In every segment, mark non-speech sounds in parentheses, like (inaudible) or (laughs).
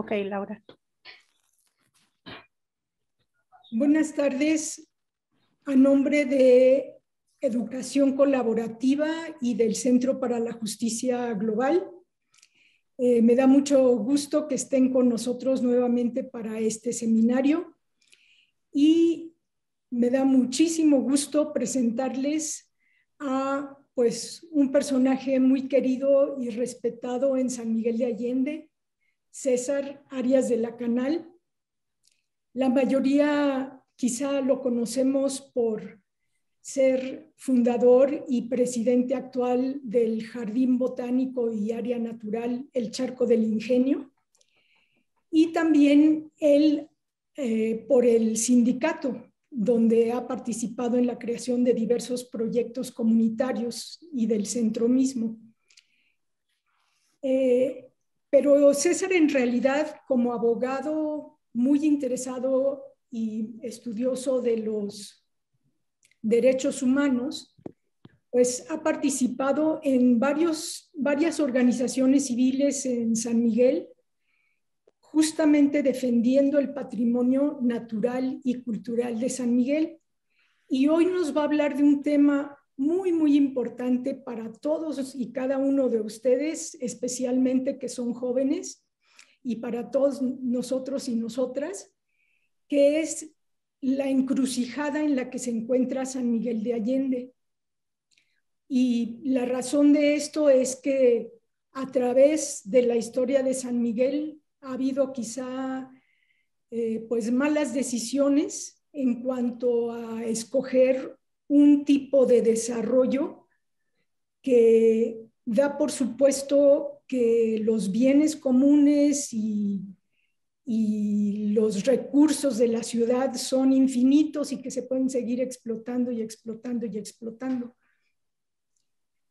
Ok, Laura. Buenas tardes. A nombre de Educación Colaborativa y del Centro para la Justicia Global, eh, me da mucho gusto que estén con nosotros nuevamente para este seminario y me da muchísimo gusto presentarles a pues, un personaje muy querido y respetado en San Miguel de Allende, César Arias de la Canal. La mayoría quizá lo conocemos por ser fundador y presidente actual del Jardín Botánico y Área Natural El Charco del Ingenio. Y también él eh, por el sindicato, donde ha participado en la creación de diversos proyectos comunitarios y del centro mismo. Eh, pero César en realidad como abogado muy interesado y estudioso de los derechos humanos, pues ha participado en varios, varias organizaciones civiles en San Miguel, justamente defendiendo el patrimonio natural y cultural de San Miguel. Y hoy nos va a hablar de un tema muy, muy importante para todos y cada uno de ustedes, especialmente que son jóvenes, y para todos nosotros y nosotras, que es la encrucijada en la que se encuentra San Miguel de Allende. Y la razón de esto es que a través de la historia de San Miguel ha habido quizá eh, pues malas decisiones en cuanto a escoger un tipo de desarrollo que da por supuesto que los bienes comunes y, los recursos de la ciudad son infinitos y que se pueden seguir explotando y explotando y explotando.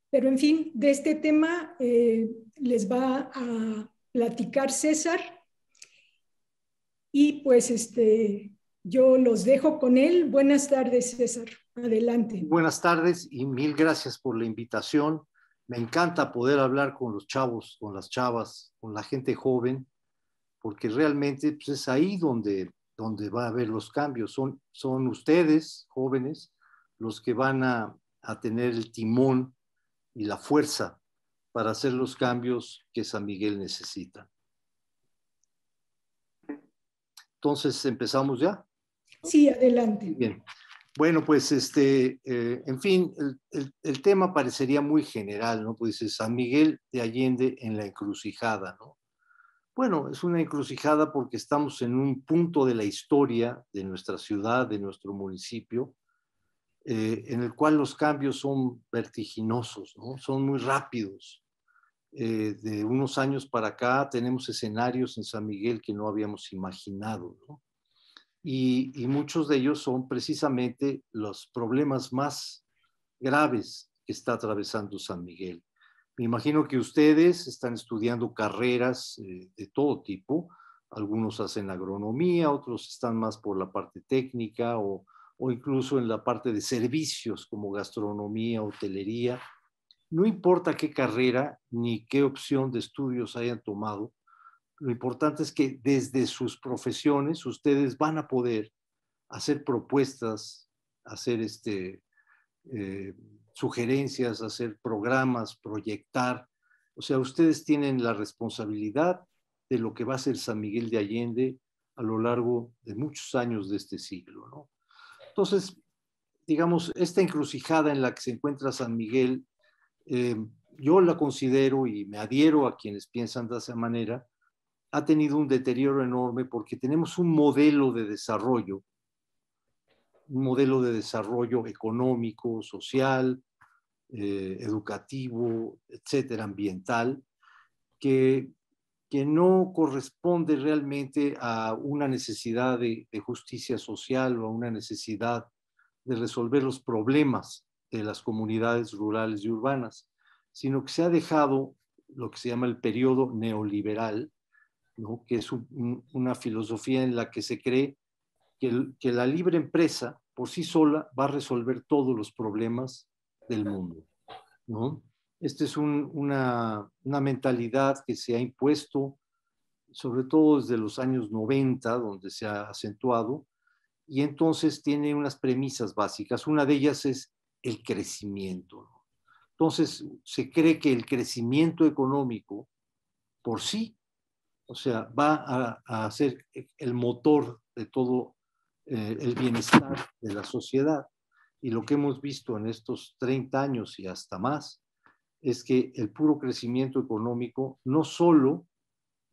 Pero en fin, de este tema eh, les va a platicar César. Y pues este, yo los dejo con él. Buenas tardes, César. Adelante. Buenas tardes y mil gracias por la invitación. Me encanta poder hablar con los chavos, con las chavas, con la gente joven, porque realmente pues, es ahí donde, donde va a haber los cambios. Son, son ustedes, jóvenes, los que van a, a tener el timón y la fuerza para hacer los cambios que San Miguel necesita. Entonces, ¿empezamos ya? Sí, adelante. Bien. Bueno, pues este, eh, en fin, el, tema parecería muy general, ¿no? Pues es San Miguel de Allende en la encrucijada, ¿no? Bueno, es una encrucijada porque estamos en un punto de la historia de nuestra ciudad, de nuestro municipio, eh, en el cual los cambios son vertiginosos, ¿no? Son muy rápidos. Eh, de unos años para acá tenemos escenarios en San Miguel que no habíamos imaginado, ¿no? y, muchos de ellos son precisamente los problemas más graves que está atravesando San Miguel. Me imagino que ustedes están estudiando carreras eh, de todo tipo. Algunos hacen agronomía, otros están más por la parte técnica o, o incluso en la parte de servicios como gastronomía, hotelería. No importa qué carrera ni qué opción de estudios hayan tomado, lo importante es que desde sus profesiones ustedes van a poder hacer propuestas, hacer este, eh, sugerencias, hacer programas, proyectar. O sea, ustedes tienen la responsabilidad de lo que va a ser San Miguel de Allende a lo largo de muchos años de este siglo. ¿no? Entonces, digamos, esta encrucijada en la que se encuentra San Miguel, eh, yo la considero y me adhiero a quienes piensan de esa manera, ha tenido un deterioro enorme porque tenemos un modelo de desarrollo, un modelo de desarrollo económico, social, eh, educativo, etcétera, ambiental, que, que, no corresponde realmente a una necesidad de, de justicia social o a una necesidad de resolver los problemas de las comunidades rurales y urbanas, sino que se ha dejado lo que se llama el periodo neoliberal, que es una filosofía en la que se cree que, que la libre empresa por sí sola va a resolver todos los problemas del mundo. ¿no? Esta es una, mentalidad que se ha impuesto, sobre todo desde los años 90, donde se ha acentuado, y entonces tiene unas premisas básicas. Una de ellas es el crecimiento. Entonces, se cree que el crecimiento económico por sí o sea, va a, ser el motor de todo eh, el bienestar de la sociedad. Y lo que hemos visto en estos 30 años y hasta más es que el puro crecimiento económico no solo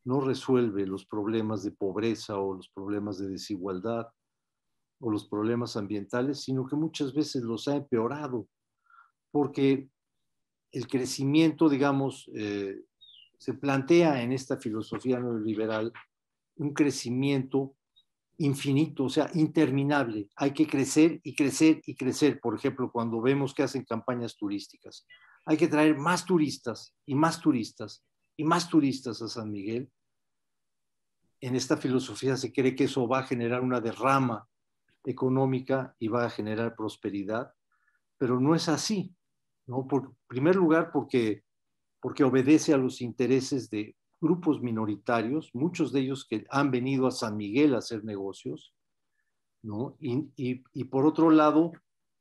no resuelve los problemas de pobreza o los problemas de desigualdad o los problemas ambientales, sino que muchas veces los ha empeorado, porque el crecimiento, digamos, eh, se plantea en esta filosofía neoliberal un crecimiento infinito, o sea, interminable. Hay que crecer y crecer y crecer, por ejemplo, cuando vemos que hacen campañas turísticas. Hay que traer más turistas y más turistas y más turistas a San Miguel. En esta filosofía se cree que eso va a generar una derrama económica y va a generar prosperidad, pero no es así, ¿no? Por, primer lugar, porque porque obedece a los intereses de grupos minoritarios, muchos de ellos que han venido a San Miguel a hacer negocios, ¿no? Y, y, por otro lado,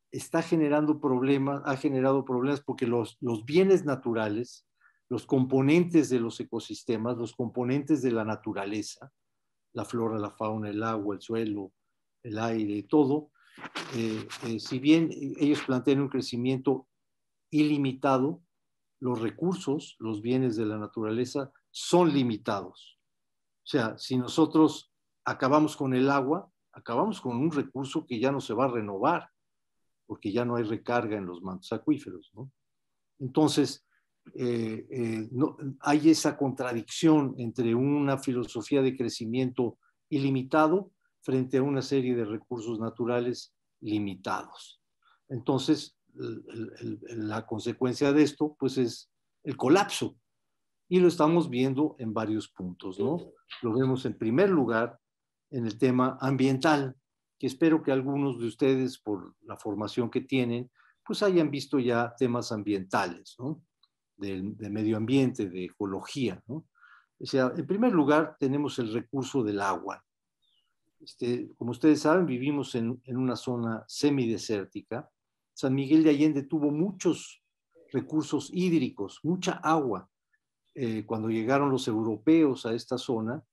está generando problemas, ha generado problemas porque los, los bienes naturales, los componentes de los ecosistemas, los componentes de la naturaleza, la flora, la fauna, el agua, el suelo, el aire, todo, eh, eh, si bien ellos plantean un crecimiento ilimitado, los recursos, los bienes de la naturaleza son limitados. O sea, si nosotros acabamos con el agua, acabamos con un recurso que ya no se va a renovar, porque ya no hay recarga en los mantos acuíferos. Entonces, eh, eh, hay esa contradicción entre una filosofía de crecimiento ilimitado frente a una serie de recursos naturales limitados. Entonces, la consecuencia de esto, pues es el colapso. Y lo estamos viendo en varios puntos, ¿no? Lo vemos en primer lugar en el tema ambiental, que espero que algunos de ustedes, por la formación que tienen, pues hayan visto ya temas ambientales, ¿no? de medio ambiente, de ecología, ¿no? O sea, en primer lugar tenemos el recurso del agua. Este, como ustedes saben, vivimos en, en una zona semidesértica San Miguel de Allende tuvo muchos recursos hídricos, mucha agua. Eh, cuando llegaron los europeos a esta zona,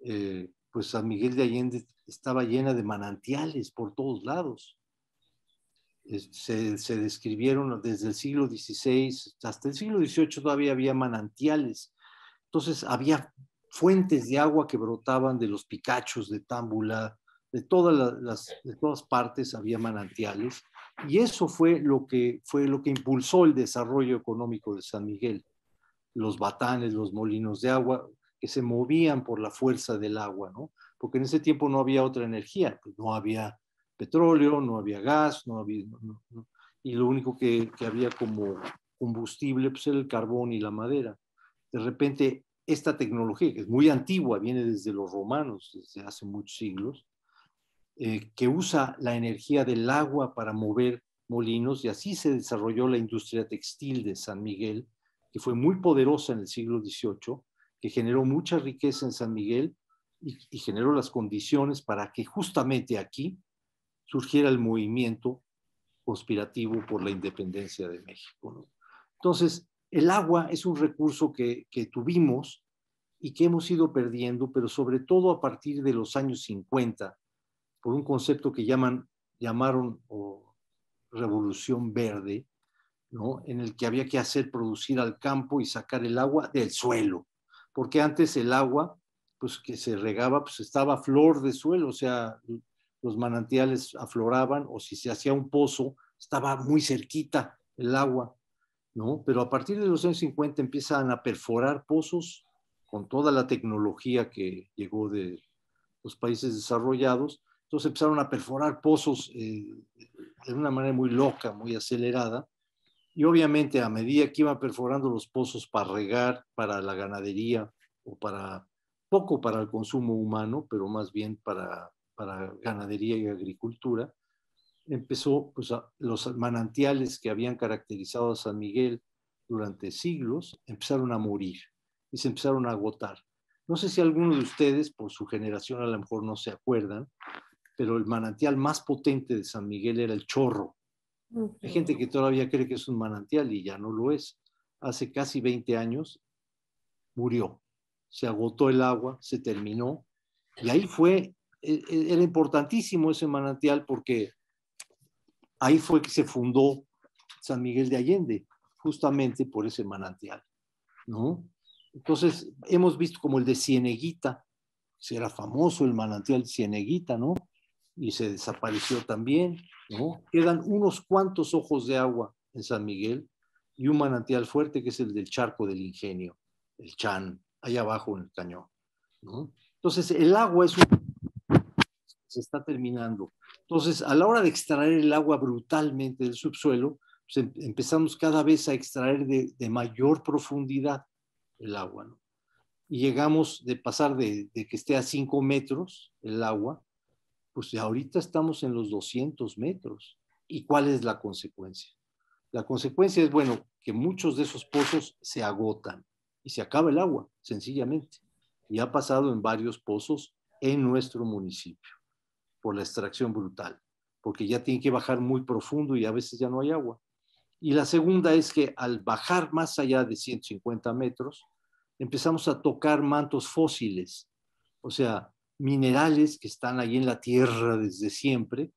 eh, pues San Miguel de Allende estaba llena de manantiales por todos lados. Se, describieron desde el siglo XVI hasta el siglo XVIII todavía había manantiales. Entonces había fuentes de agua que brotaban de los picachos, de Támbula, de todas, las, de todas partes había manantiales. Y eso fue lo que, fue lo que impulsó el desarrollo económico de San Miguel. Los batanes, los molinos de agua, que se movían por la fuerza del agua, ¿no? Porque en ese tiempo no había otra energía, pues, no había petróleo, no había gas, no y lo único que, había como combustible pues, era el carbón y la madera. De repente, esta tecnología, que es muy antigua, viene desde los romanos, desde hace muchos siglos, eh, que usa la energía del agua para mover molinos y así se desarrolló la industria textil de San Miguel, que fue muy poderosa en el siglo XVIII, que generó mucha riqueza en San Miguel y, generó las condiciones para que justamente aquí surgiera el movimiento conspirativo por la independencia de México. Entonces, el agua es un recurso que, que, tuvimos y que hemos ido perdiendo, pero sobre todo a partir de los años 50, por un concepto que llaman, llamaron revolución verde, ¿no? en el que había que hacer producir al campo y sacar el agua del suelo, porque antes el agua pues, que se regaba pues, estaba a flor de suelo, o sea, los manantiales afloraban o si se hacía un pozo, estaba muy cerquita el agua, ¿no? Pero a partir de los años 50 empiezan a perforar pozos con toda la tecnología que llegó de los países desarrollados entonces empezaron a perforar pozos eh, de una manera muy loca, muy acelerada. Y obviamente a medida que iban perforando los pozos para regar, para la ganadería o para, poco para el consumo humano, pero más bien para, para ganadería y agricultura, empezó pues, los manantiales que habían caracterizado a San Miguel durante siglos, empezaron a morir y se empezaron a agotar. No sé si alguno de ustedes, por su generación a lo mejor no se acuerdan, pero el manantial más potente de San Miguel era el Chorro. Hay gente que todavía cree que es un manantial y ya no lo es. Hace casi 20 años murió, se agotó el agua, se terminó y ahí fue, e, e, era importantísimo ese manantial porque ahí fue que se fundó San Miguel de Allende, justamente por ese manantial, ¿no? Entonces, hemos visto como el de Cieneguita, era famoso el manantial de Cieneguita, ¿no? y se desapareció también. ¿no? Quedan unos cuantos ojos de agua en San Miguel y un manantial fuerte que es el del charco del ingenio, el Chan, allá abajo en el cañón. ¿no? Entonces, el agua es un... se está terminando. Entonces, a la hora de extraer el agua brutalmente del subsuelo, pues, em, empezamos cada vez a extraer de, de mayor profundidad el agua. ¿no? Y llegamos de pasar de, de que esté a 5 metros el agua pues ahorita estamos en los 200 metros. ¿Y cuál es la consecuencia? La consecuencia es, bueno, que muchos de esos pozos se agotan y se acaba el agua, sencillamente. Y ha pasado en varios pozos en nuestro municipio por la extracción brutal, porque ya tienen que bajar muy profundo y a veces ya no hay agua. Y la segunda es que al bajar más allá de 150 metros, empezamos a tocar mantos fósiles, o sea, minerales que están ahí en la tierra desde siempre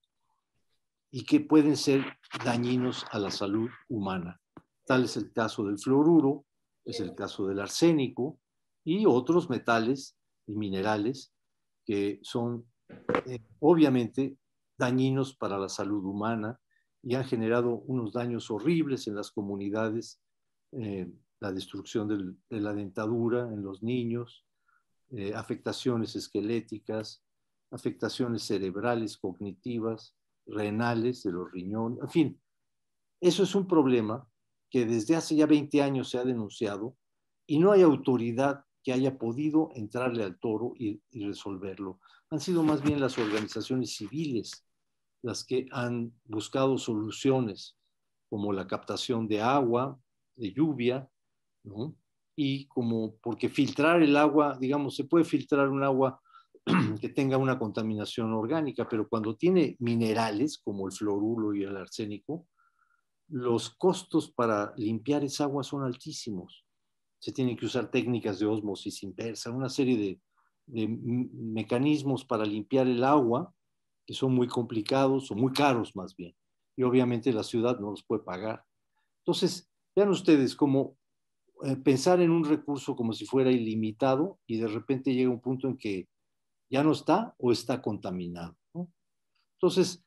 y que pueden ser dañinos a la salud humana. Tal es el caso del fluoruro, es el caso del arsénico y otros metales y minerales que son eh, obviamente dañinos para la salud humana y han generado unos daños horribles en las comunidades, eh, la destrucción de la dentadura en los niños, eh, afectaciones esqueléticas, afectaciones cerebrales, cognitivas, renales, de los riñones, en fin. Eso es un problema que desde hace ya 20 años se ha denunciado y no hay autoridad que haya podido entrarle al toro y, y resolverlo. Han sido más bien las organizaciones civiles las que han buscado soluciones, como la captación de agua, de lluvia, ¿no? y como porque filtrar el agua, digamos, se puede filtrar un agua (clears throat) que tenga una contaminación orgánica, pero cuando tiene minerales como el fluoruro y el arsénico, los costos para limpiar esa agua son altísimos. Se tienen que usar técnicas de osmosis inversa, una serie de, de mecanismos para limpiar el agua que son muy complicados o muy caros más bien. Y obviamente la ciudad no los puede pagar. Entonces, vean ustedes cómo eh, pensar en un recurso como si fuera ilimitado y de repente llega un punto en que ya no está o está contaminado. Entonces,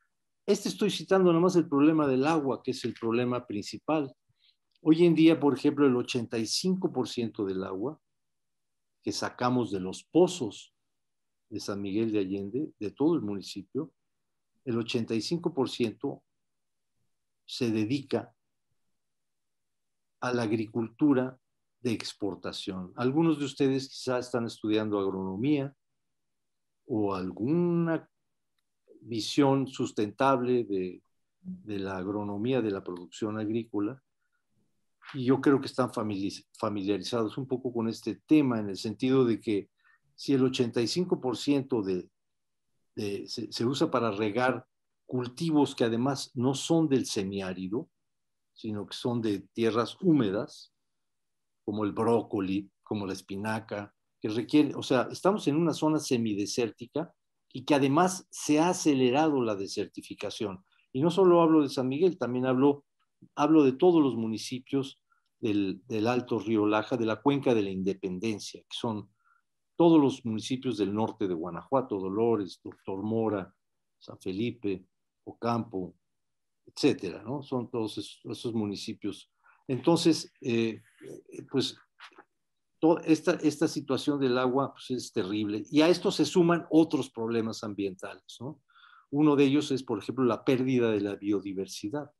este estoy citando nomás más el problema del agua, que es el problema principal. Hoy en día, por ejemplo, el 85% del agua que sacamos de los pozos de San Miguel de Allende, de todo el municipio, el 85% se dedica a la agricultura de exportación. Algunos de ustedes quizás están estudiando agronomía o alguna visión sustentable de, de la agronomía, de la producción agrícola. Y yo creo que están familiarizados un poco con este tema en el sentido de que si el 85% de, se, se usa para regar cultivos que además no son del semiárido, sino que son de tierras húmedas, como el brócoli, como la espinaca, que requiere, o sea, estamos en una zona semidesértica y que además se ha acelerado la desertificación. Y no solo hablo de San Miguel, también hablo, hablo de todos los municipios del, Alto Río Laja, de la Cuenca de la Independencia, que son todos los municipios del norte de Guanajuato, Dolores, Doctor Mora, San Felipe, Ocampo, etcétera, ¿no? Son todos esos municipios entonces, eh, pues esta, situación del agua pues, es terrible. Y a esto se suman otros problemas ambientales. Uno de ellos es, por ejemplo, la pérdida de la biodiversidad.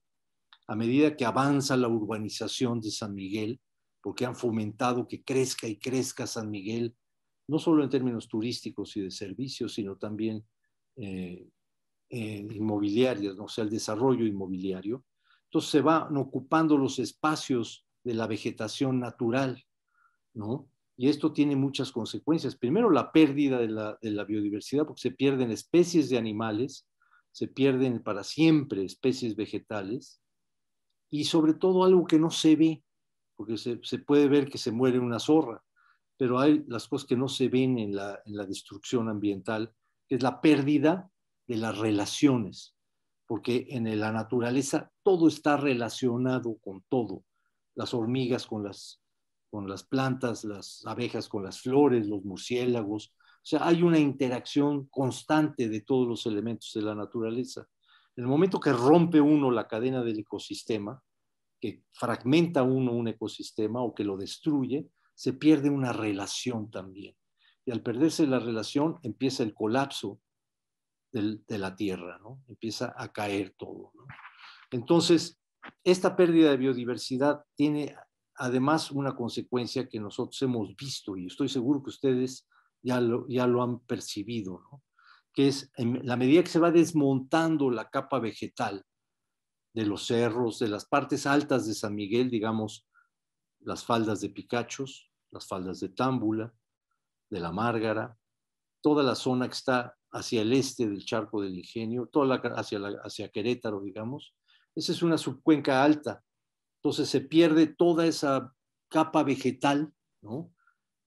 A medida que avanza la urbanización de San Miguel, porque han fomentado que crezca y crezca San Miguel, no solo en términos turísticos y de servicios, sino también eh, eh inmobiliarios, ¿no? o sea, el desarrollo inmobiliario. Entonces se van ocupando los espacios de la vegetación natural, ¿no? Y esto tiene muchas consecuencias. Primero, la pérdida de la, biodiversidad, porque se pierden especies de animales, se pierden para siempre especies vegetales, y sobre todo algo que no se ve, porque se, puede ver que se muere una zorra, pero hay las cosas que no se ven en la, en la destrucción ambiental, que es la pérdida de las relaciones porque en la naturaleza todo está relacionado con todo. Las hormigas con las, con las plantas, las abejas con las flores, los murciélagos. O sea, hay una interacción constante de todos los elementos de la naturaleza. En el momento que rompe uno la cadena del ecosistema, que fragmenta uno un ecosistema o que lo destruye, se pierde una relación también. Y al perderse la relación empieza el colapso de la tierra, ¿no? Empieza a caer todo, ¿no? Entonces, esta pérdida de biodiversidad tiene además una consecuencia que nosotros hemos visto y estoy seguro que ustedes ya lo, ya lo han percibido, ¿no? que es en la medida que se va desmontando la capa vegetal de los cerros, de las partes altas de San Miguel, digamos, las faldas de Picachos, las faldas de Támbula, de la Márgara, toda la zona que está hacia el este del charco del ingenio, toda la, hacia, hacia Querétaro, digamos. Esa es una subcuenca alta. Entonces se pierde toda esa capa vegetal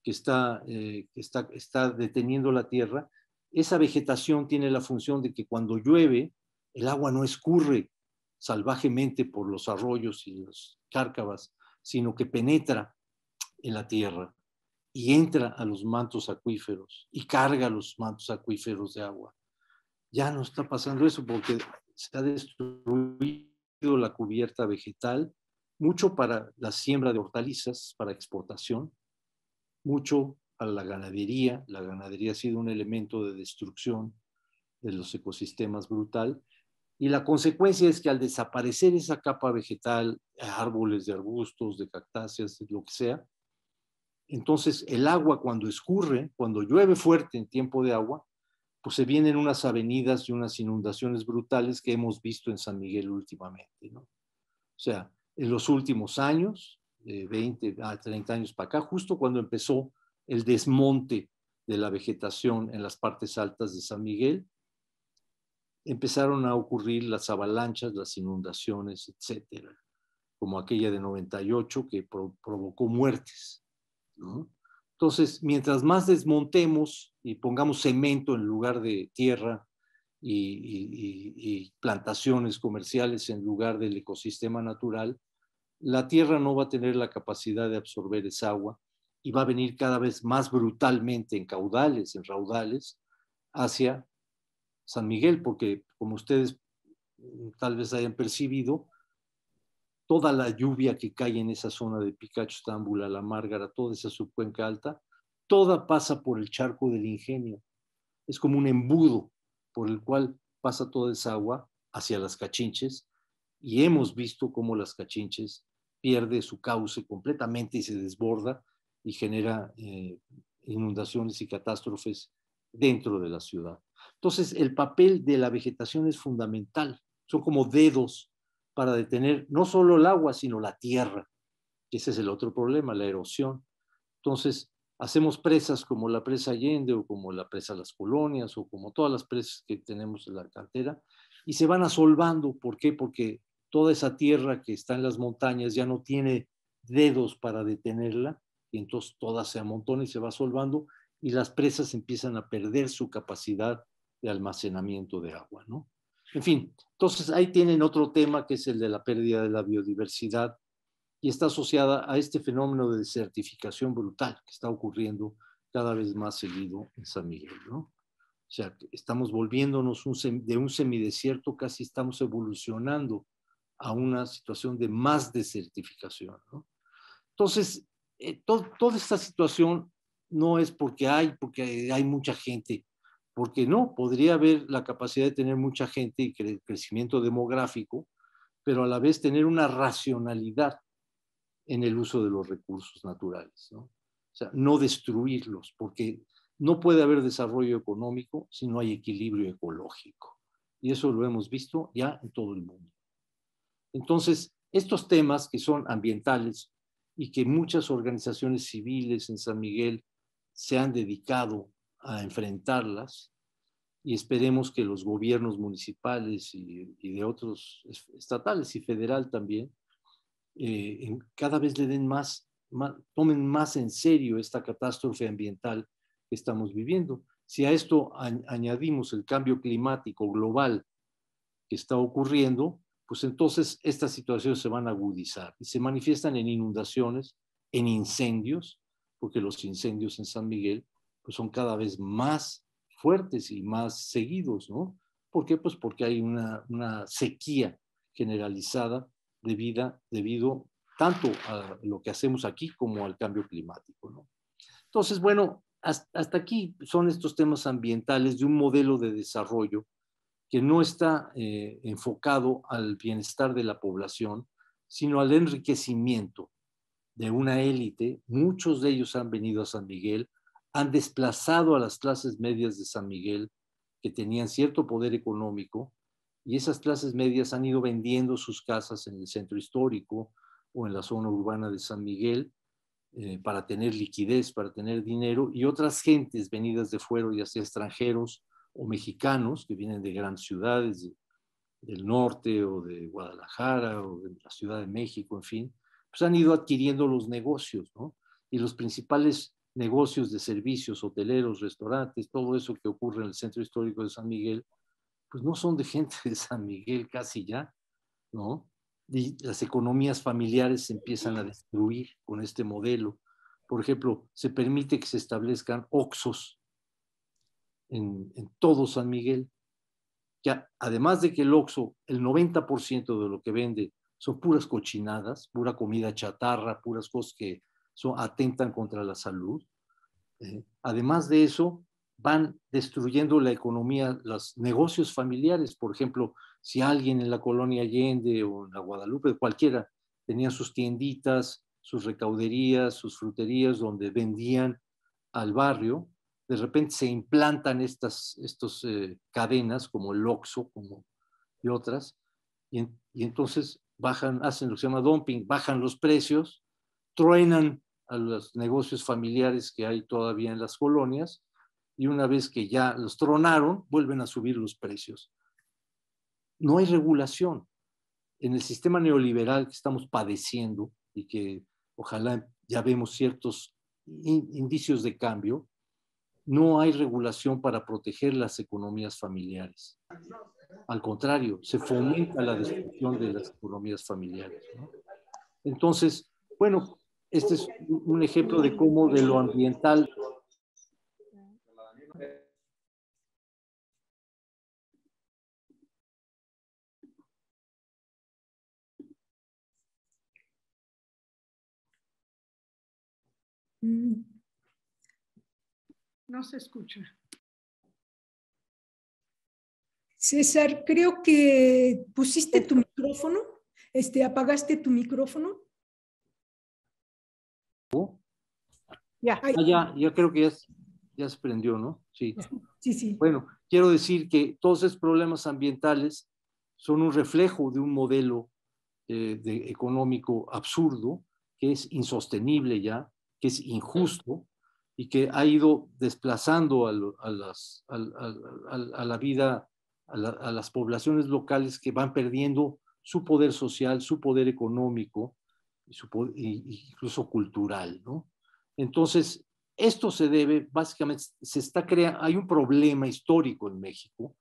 que, está, eh, está, está deteniendo la tierra. Esa vegetación tiene la función de que cuando llueve, el agua no escurre salvajemente por los arroyos y las cárcavas, sino que penetra en la tierra y entra a los mantos acuíferos y carga los mantos acuíferos de agua. Ya no está pasando eso porque se ha destruido la cubierta vegetal, mucho para la siembra de hortalizas, para exportación, mucho para la ganadería. La ganadería ha sido un elemento de destrucción de los ecosistemas brutal. Y la consecuencia es que al desaparecer esa capa vegetal, árboles de arbustos, de cactáceas, lo que sea, entonces el agua cuando escurre, cuando llueve fuerte en tiempo de agua, pues se vienen unas avenidas y unas inundaciones brutales que hemos visto en San Miguel últimamente. ¿no? O sea, en los últimos años, de 20 a 30 años para acá, justo cuando empezó el desmonte de la vegetación en las partes altas de San Miguel, empezaron a ocurrir las avalanchas, las inundaciones, etcétera, como aquella de 98 que provocó muertes entonces, mientras más desmontemos y pongamos cemento en lugar de tierra y, plantaciones comerciales en lugar del ecosistema natural, la tierra no va a tener la capacidad de absorber esa agua y va a venir cada vez más brutalmente en caudales, en raudales, hacia San Miguel, porque como ustedes mm, tal vez hayan percibido, toda la lluvia que cae en esa zona de Picacho, Támbula, La Márgara, toda esa subcuenca alta, toda pasa por el charco del ingenio. Es como un embudo por el cual pasa toda esa agua hacia las cachinches y hemos visto cómo las cachinches pierde su cauce completamente y se desborda y genera eh, inundaciones y catástrofes dentro de la ciudad. Entonces, el papel de la vegetación es fundamental. Son como dedos para detener no solo el agua, sino la tierra. Ese es el otro problema, la erosión. Entonces, hacemos presas como la presa Allende o como la presa Las Colonias o como todas las presas que tenemos en la cantera y se van asolvando. ¿Por qué? Porque toda esa tierra que está en las montañas ya no tiene dedos para detenerla y entonces toda se amontona y se va solvando y las presas empiezan a perder su capacidad de almacenamiento de agua, ¿no? En fin, entonces ahí tienen otro tema que es el de la pérdida de la biodiversidad y está asociada a este fenómeno de desertificación brutal que está ocurriendo cada vez más seguido en San Miguel, ¿no? O sea, estamos volviéndonos de un semidesierto, casi estamos evolucionando a una situación de más desertificación. ¿no? Entonces, eh, toda esta situación no es porque hay, porque hay mucha gente porque no, podría haber la capacidad de tener mucha gente y crecimiento demográfico, pero a la vez tener una racionalidad en el uso de los recursos naturales, ¿no? O sea, no destruirlos, porque no puede haber desarrollo económico si no hay equilibrio ecológico. Y eso lo hemos visto ya en todo el mundo. Entonces, estos temas que son ambientales y que muchas organizaciones civiles en San Miguel se han dedicado a enfrentarlas y esperemos que los gobiernos municipales y, de otros estatales y federal también eh, cada vez le den más, tomen más en serio esta catástrofe ambiental que estamos viviendo. Si a esto añadimos el cambio climático global que está ocurriendo, pues entonces estas situaciones se van a agudizar y se manifiestan en inundaciones, en incendios, porque los incendios en San Miguel pues, son cada vez más fuertes y más seguidos, ¿no? ¿Por qué? Pues porque hay una, sequía generalizada debido tanto a lo que hacemos aquí como al cambio climático, ¿no? Entonces, bueno, hasta, aquí son estos temas ambientales de un modelo de desarrollo que no está eh, enfocado al bienestar de la población, sino al enriquecimiento de una élite. Muchos de ellos han venido a San Miguel han desplazado a las clases medias de San Miguel, que tenían cierto poder económico, y esas clases medias han ido vendiendo sus casas en el centro histórico o en la zona urbana de San Miguel eh, para tener liquidez, para tener dinero, y otras gentes venidas de fuera, ya sea extranjeros o mexicanos, que vienen de grandes ciudades del norte o de Guadalajara o de la Ciudad de México, en fin, pues han ido adquiriendo los negocios, ¿no? Y los principales negocios de servicios, hoteleros, restaurantes, todo eso que ocurre en el centro histórico de San Miguel, pues no son de gente de San Miguel casi ya, ¿no? Y las economías familiares se empiezan a destruir con este modelo. Por ejemplo, se permite que se establezcan oxos en, todo San Miguel, ya además de que el oxo, el 90% de lo que vende son puras cochinadas, pura comida chatarra, puras cosas que atentan contra la salud. Eh, además de eso, van destruyendo la economía, los negocios familiares. Por ejemplo, si alguien en la colonia Allende o en la Guadalupe, cualquiera, tenía sus tienditas, sus recauderías, sus fruterías donde vendían al barrio, de repente se implantan estas eh, cadenas como el Oxo como, y otras, y, y entonces bajan, hacen lo que se llama dumping, bajan los precios, truenan a los negocios familiares que hay todavía en las colonias y una vez que ya los tronaron, vuelven a subir los precios. No hay regulación. En el sistema neoliberal que estamos padeciendo y que ojalá ya vemos ciertos indicios de cambio, no hay regulación para proteger las economías familiares. Al contrario, se fomenta la destrucción de las economías familiares. Entonces, bueno, este es un ejemplo de cómo de lo ambiental mm. No se escucha. César, creo que pusiste tu micrófono, este, apagaste tu micrófono. Ah, ya. ya, creo que ya, ya, se prendió, ¿no? Sí. Sí, Bueno, quiero decir que todos esos problemas ambientales son un reflejo de un modelo eh, económico absurdo, que es insostenible ya, que es injusto y que ha ido desplazando a, las, a, la vida, a, las poblaciones locales que van perdiendo su poder social, su poder económico, su incluso cultural, ¿no? Entonces, esto se debe, básicamente, se está creando, hay un problema histórico en México,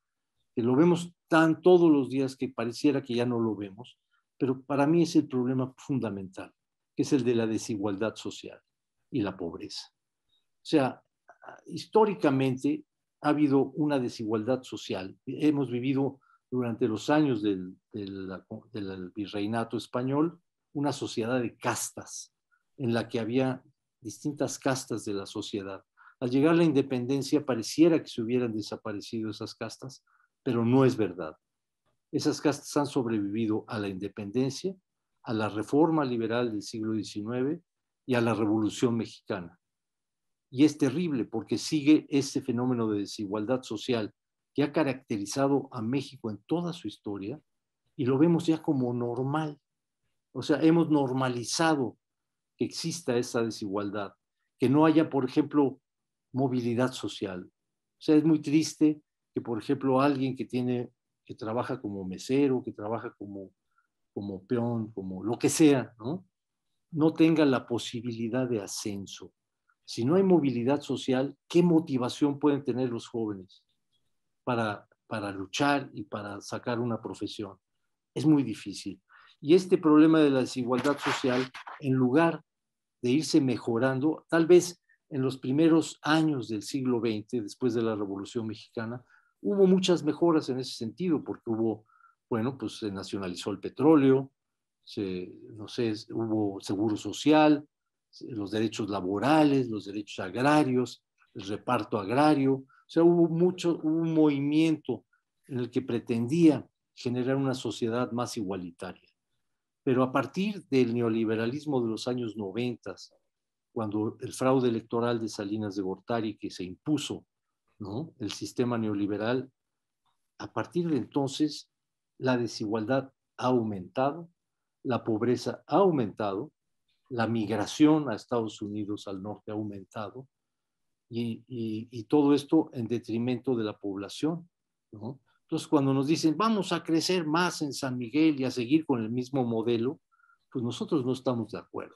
que lo vemos tan todos los días que pareciera que ya no lo vemos, pero para mí es el problema fundamental, que es el de la desigualdad social y la pobreza. O sea, históricamente ha habido una desigualdad social. Hemos vivido durante los años del, del virreinato español una sociedad de castas en la que había distintas castas de la sociedad. Al llegar la independencia pareciera que se hubieran desaparecido esas castas, pero no es verdad. Esas castas han sobrevivido a la independencia, a la reforma liberal del siglo XIX y a la Revolución Mexicana. Y es terrible porque sigue ese fenómeno de desigualdad social que ha caracterizado a México en toda su historia y lo vemos ya como normal. O sea, hemos normalizado que exista esa desigualdad, que no haya, por ejemplo, movilidad social. O sea, es muy triste que, por ejemplo, alguien que tiene, que trabaja como mesero, que trabaja como, como peón, como lo que sea, ¿no? tenga la posibilidad de ascenso. Si no hay movilidad social, ¿qué motivación pueden tener los jóvenes para, para luchar y para sacar una profesión? Es muy difícil. Y este problema de la desigualdad social, en lugar de irse mejorando, tal vez en los primeros años del siglo XX, después de la Revolución Mexicana, hubo muchas mejoras en ese sentido, porque hubo, bueno, pues se nacionalizó el petróleo, se, no sé, hubo seguro social, los derechos laborales, los derechos agrarios, el reparto agrario, o sea, hubo mucho, hubo un movimiento en el que pretendía generar una sociedad más igualitaria. Pero a partir del neoliberalismo de los años 90, cuando el fraude electoral de Salinas de Gortari que se impuso, ¿no? el sistema neoliberal, a partir de entonces la desigualdad ha aumentado, la pobreza ha aumentado, la migración a Estados Unidos al norte ha aumentado y, y todo esto en detrimento de la población. ¿no? Entonces, cuando nos dicen, vamos a crecer más en San Miguel y a seguir con el mismo modelo, pues nosotros no estamos de acuerdo,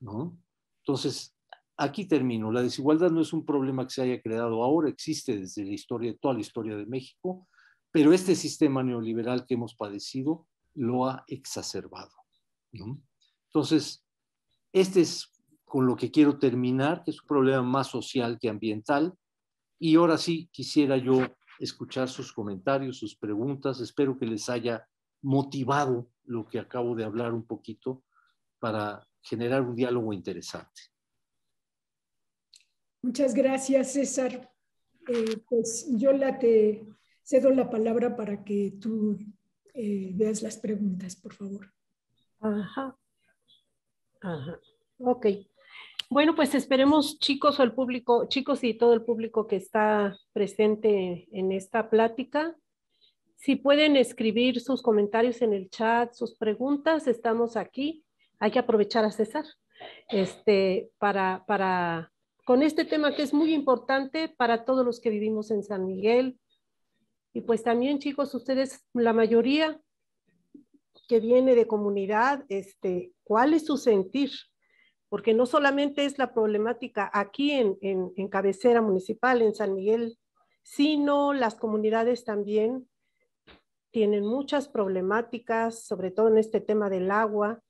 ¿no? Entonces, aquí termino. La desigualdad no es un problema que se haya creado ahora, existe desde la historia, toda la historia de México, pero este sistema neoliberal que hemos padecido lo ha exacerbado. Entonces, este es con lo que quiero terminar, que es un problema más social que ambiental. Y ahora sí quisiera yo escuchar sus comentarios, sus preguntas. Espero que les haya motivado lo que acabo de hablar un poquito para generar un diálogo interesante. Muchas gracias, César. Eh, pues yo la te cedo la palabra para que tú eh, veas las preguntas, por favor. Ajá. Ajá. Ok. Bueno, pues esperemos chicos o el público, chicos y todo el público que está presente en esta plática. Si pueden escribir sus comentarios en el chat, sus preguntas, estamos aquí. Hay que aprovechar a César este, para, para, con este tema que es muy importante para todos los que vivimos en San Miguel. Y pues también chicos, ustedes, la mayoría que viene de comunidad, este, ¿cuál es su sentir? porque no solamente es la problemática aquí en, cabecera municipal, en San Miguel, sino las comunidades también tienen muchas problemáticas, sobre todo en este tema del agua.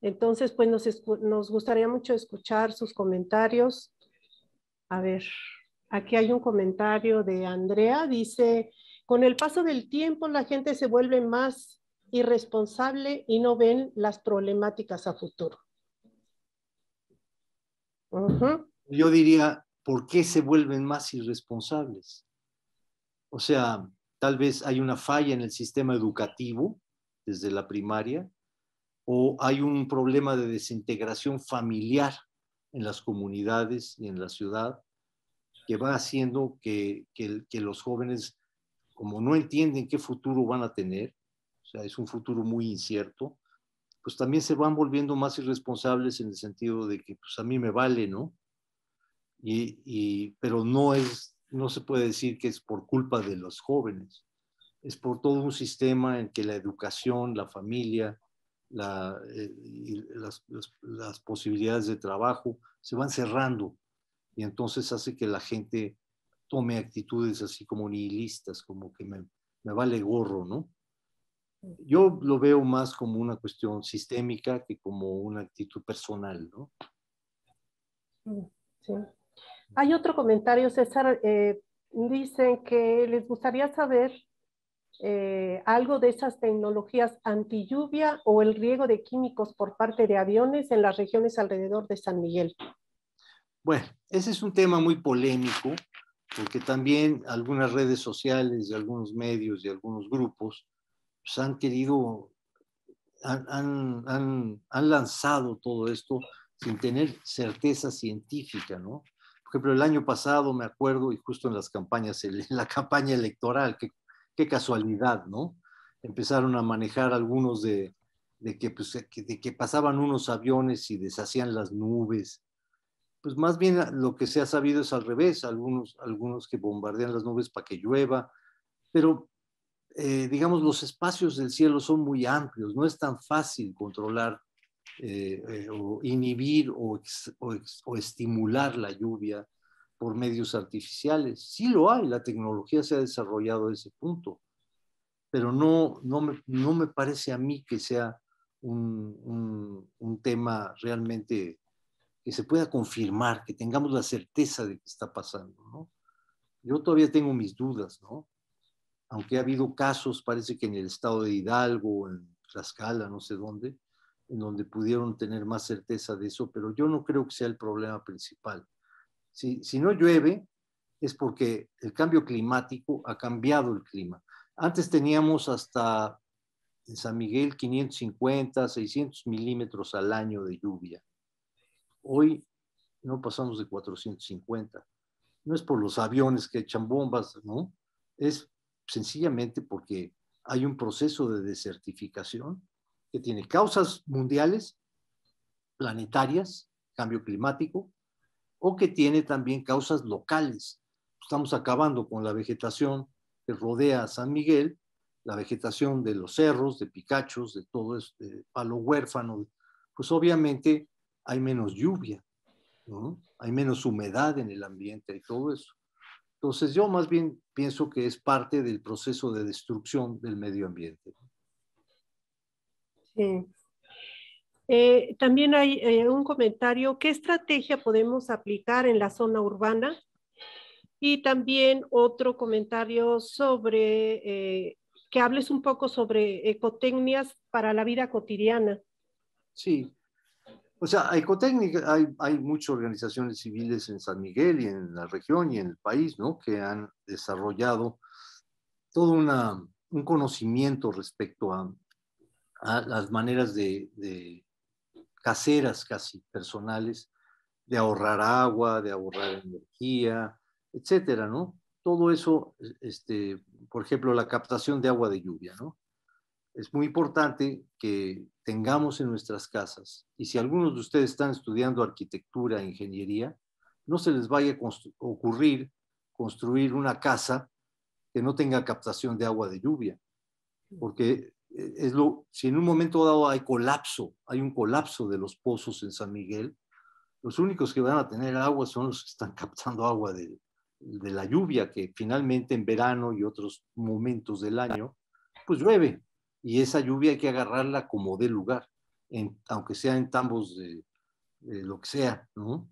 Entonces, pues nos, nos gustaría mucho escuchar sus comentarios. A ver, aquí hay un comentario de Andrea, dice, con el paso del tiempo la gente se vuelve más irresponsable y no ven las problemáticas a futuro. Yo diría, ¿por qué se vuelven más irresponsables? O sea, tal vez hay una falla en el sistema educativo desde la primaria o hay un problema de desintegración familiar en las comunidades y en la ciudad que va haciendo que, que los jóvenes, como no entienden qué futuro van a tener, o sea, es un futuro muy incierto, pues también se van volviendo más irresponsables en el sentido de que pues a mí me vale, ¿no? Y, pero no es, no se puede decir que es por culpa de los jóvenes, es por todo un sistema en que la educación, la familia, eh, las, posibilidades de trabajo se van cerrando y entonces hace que la gente tome actitudes así como nihilistas, como que me vale gorro, ¿no? yo lo veo más como una cuestión sistémica que como una actitud personal, ¿no? Mm, sí. Hay otro comentario, César. Eh, dicen que les gustaría saber eh, algo de esas tecnologías anti o el riego de químicos por parte de aviones en las regiones alrededor de San Miguel. Bueno, ese es un tema muy polémico porque también algunas redes sociales y algunos medios y algunos grupos pues, han querido, han, han, han, lanzado todo esto sin tener certeza científica, ¿no? Por ejemplo, el año pasado me acuerdo, y justo en las campañas, (laughs) en la campaña electoral, qué, qué casualidad, ¿no? Empezaron a manejar algunos de, de que, pues, de que pasaban unos aviones y deshacían las nubes. Pues más bien lo que se ha sabido es al revés, algunos, algunos que bombardean las nubes para que llueva, pero eh, digamos, los espacios del cielo son muy amplios, no es tan fácil controlar eh, eh, o inhibir o, estimular la lluvia por medios artificiales. Sí lo hay, la tecnología se ha desarrollado a ese punto, pero no, no, me, no me parece a mí que sea un, un, un tema realmente que se pueda confirmar, que tengamos la certeza de que está pasando. ¿no? Yo todavía tengo mis dudas, ¿no? aunque ha habido casos, parece que en el estado de Hidalgo, en Tlaxcala, no sé dónde, en donde pudieron tener más certeza de eso, pero yo no creo que sea el problema principal. Si, si no llueve, es porque el cambio climático ha cambiado el clima. Antes teníamos hasta en San Miguel 550, 600 milímetros al año de lluvia. Hoy no pasamos de 450. No es por los aviones que echan bombas, ¿no? Es sencillamente porque hay un proceso de desertificación que tiene causas mundiales, planetarias, cambio climático, o que tiene también causas locales. Estamos acabando con la vegetación que rodea a San Miguel, la vegetación de los cerros, de picachos, de todo de este palo huérfano, pues obviamente hay menos lluvia, hay menos humedad en el ambiente y todo eso. Entonces yo más bien pienso que es parte del proceso de destrucción del medio ambiente. Sí. Eh, también hay eh, un comentario, ¿qué estrategia podemos aplicar en la zona urbana? Y también otro comentario sobre, eh, que hables un poco sobre ecotecnias para la vida cotidiana. Sí, o sea, hay, muchas organizaciones civiles en San Miguel y en la región y en el país, ¿no? Que han desarrollado todo un conocimiento respecto a, a las maneras de, caseras, casi personales, de ahorrar agua, de ahorrar energía, etcétera, ¿no? Todo eso, este, por ejemplo, la captación de agua de lluvia, ¿no? es muy importante que tengamos en nuestras casas, y si algunos de ustedes están estudiando arquitectura, e ingeniería, no se les vaya a ocurrir construir una casa que no tenga captación de agua de lluvia, porque e-, es lo, si en un momento dado hay colapso, hay un colapso de los pozos en San Miguel, los únicos que van a tener agua son los que están (laughs) captando agua de, de la lluvia, que finalmente en verano y otros momentos del año, pues llueve, y esa lluvia hay que agarrarla como dé lugar, aunque sea en tambos de, lo que sea, ¿no?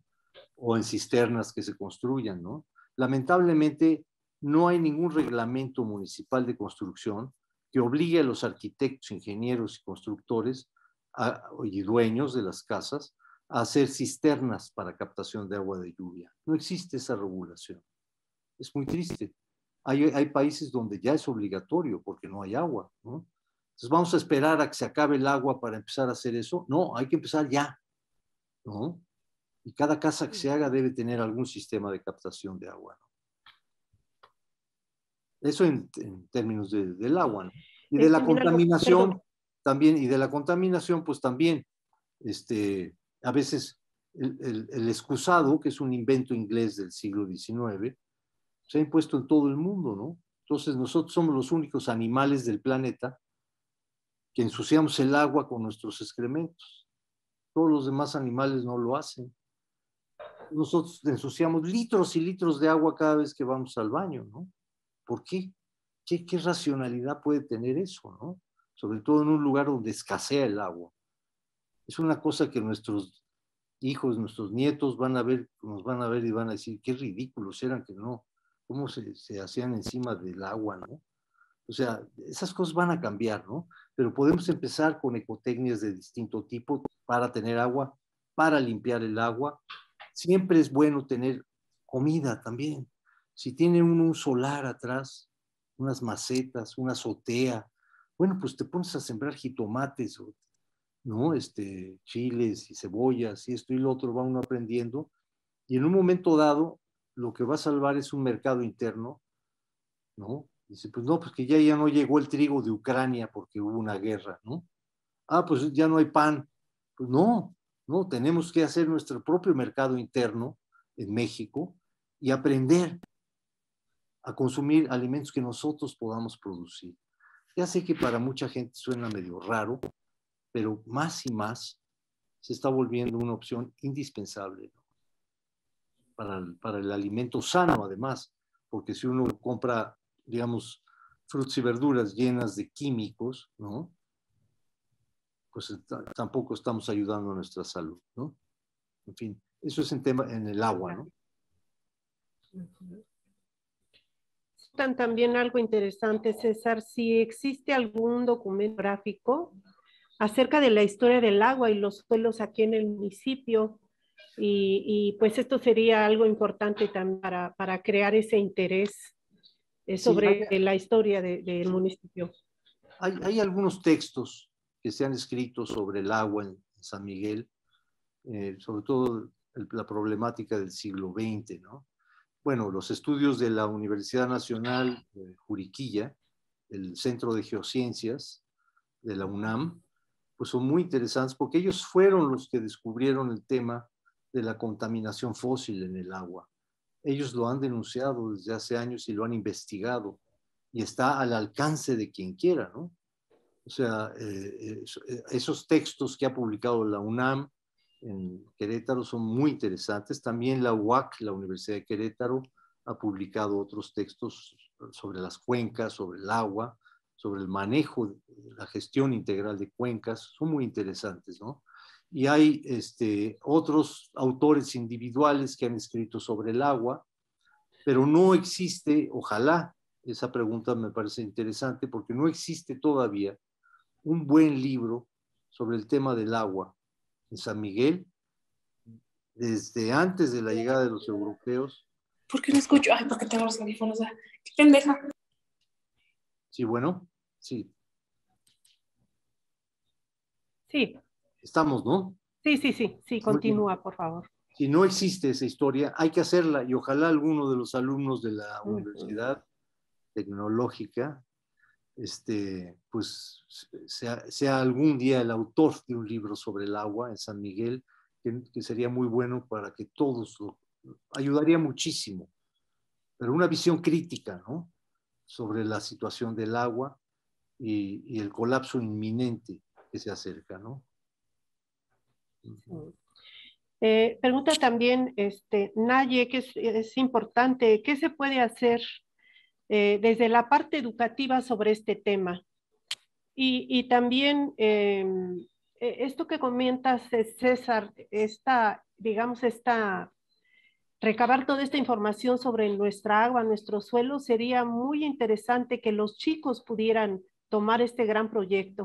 O en cisternas que se construyan, ¿no? Lamentablemente no hay ningún reglamento municipal de construcción que obligue a los arquitectos, ingenieros y constructores y dueños de las casas a hacer cisternas para captación de agua de lluvia. No existe esa regulación. Es muy triste. Hay, hay países donde ya es obligatorio porque no hay agua, ¿no? Entonces, ¿vamos a esperar a que se acabe el agua para empezar a hacer eso? No, hay que empezar ya. ¿no? Y cada casa que se haga debe tener algún sistema de captación de agua. Eso en, términos del agua. Y de la contaminación también, y de la contaminación, pues también, este, a veces el, el, excusado, que es un invento inglés del siglo XIX, se ha impuesto en todo el mundo, ¿no? Entonces nosotros somos los únicos animales del planeta que ensuciamos el agua con nuestros excrementos. Todos los demás animales no lo hacen. Nosotros ensuciamos litros y litros de agua cada vez que vamos al baño, ¿no? ¿Por qué? ¿Qué, racionalidad puede tener eso, ¿no? Sobre todo en un lugar donde escasea el agua. Es una cosa que nuestros hijos, nuestros nietos van a ver, nos van a ver y van a decir, qué ridículos eran que no, cómo se hacían encima del agua, ¿no? O sea, esas cosas van a cambiar, ¿no? pero podemos empezar con ecotecnias de distinto tipo para tener agua, para limpiar el agua. Siempre es bueno tener comida también. Si tienen un solar atrás, unas macetas, una azotea, bueno, pues te pones a sembrar jitomates, ¿no? Este, chiles y cebollas y esto y lo otro, va uno aprendiendo. Y en un momento dado, lo que va a salvar es un mercado interno, ¿no? Dice, pues no, pues que ya, ya no llegó el trigo de Ucrania porque hubo una guerra, ¿no? Ah, pues ya no hay pan. Pues no, no, tenemos que hacer nuestro propio mercado interno en México y aprender a consumir alimentos que nosotros podamos producir. Ya sé que para mucha gente suena medio raro, pero más y más se está volviendo una opción indispensable para, para el alimento sano, además, porque si uno compra digamos, frutas y verduras llenas de químicos, ¿no? Pues eh, tampoco estamos ayudando a nuestra salud, ¿no? En fin, eso es en tema en el agua, ¿no? También algo interesante, César, si existe algún documento gráfico acerca de la historia del agua y los suelos aquí en el municipio. Y, y pues esto sería algo importante también para, para crear ese interés sobre la historia del municipio. Hay, algunos textos que se han escrito sobre el agua en San Miguel, eh, sobre todo la problemática del siglo XX, Bueno, los estudios de la Universidad Nacional de Juriquilla, el Centro de Geociencias de la UNAM, pues son muy interesantes porque ellos fueron los que descubrieron el tema de la contaminación fósil en el agua. Ellos lo han denunciado desde hace años y lo han investigado y está al alcance de quien quiera, ¿no? O sea, eh, eh, esos textos que ha publicado la UNAM en Querétaro son muy interesantes. También la UAC, la Universidad de Querétaro, ha publicado otros textos sobre las cuencas, sobre el agua, sobre el manejo, la gestión integral de cuencas. Son muy interesantes, ¿no? y hay este, otros autores individuales que han escrito sobre el agua, pero no existe, ojalá, esa pregunta me parece interesante porque no existe todavía un buen libro sobre el tema del agua en San Miguel desde antes de la llegada de los europeos. ¿Por qué no escucho? Ay, porque tengo los audífonos. ¡Qué pendeja! Sí, bueno, sí. Sí. Estamos, ¿no? Sí, sí, sí, sí, continúa, por favor. Si no existe esa historia, hay que hacerla y ojalá alguno de los alumnos de la universidad tecnológica, este, pues sea, algún día el autor de un libro sobre el agua en San Miguel, que, sería muy bueno para que todos ayudaría muchísimo, pero una visión crítica, ¿no? Sobre la situación del agua y, y el colapso inminente que se acerca, ¿no? Eh, pregunta también este, Naye, que es, importante, ¿qué se puede hacer eh, desde la parte educativa sobre este tema? Y, también em, e, esto que comentas, eh, César, digamos, esta, recabar toda esta información sobre nuestra agua, nuestro suelo, sería muy interesante que los chicos pudieran tomar este gran proyecto.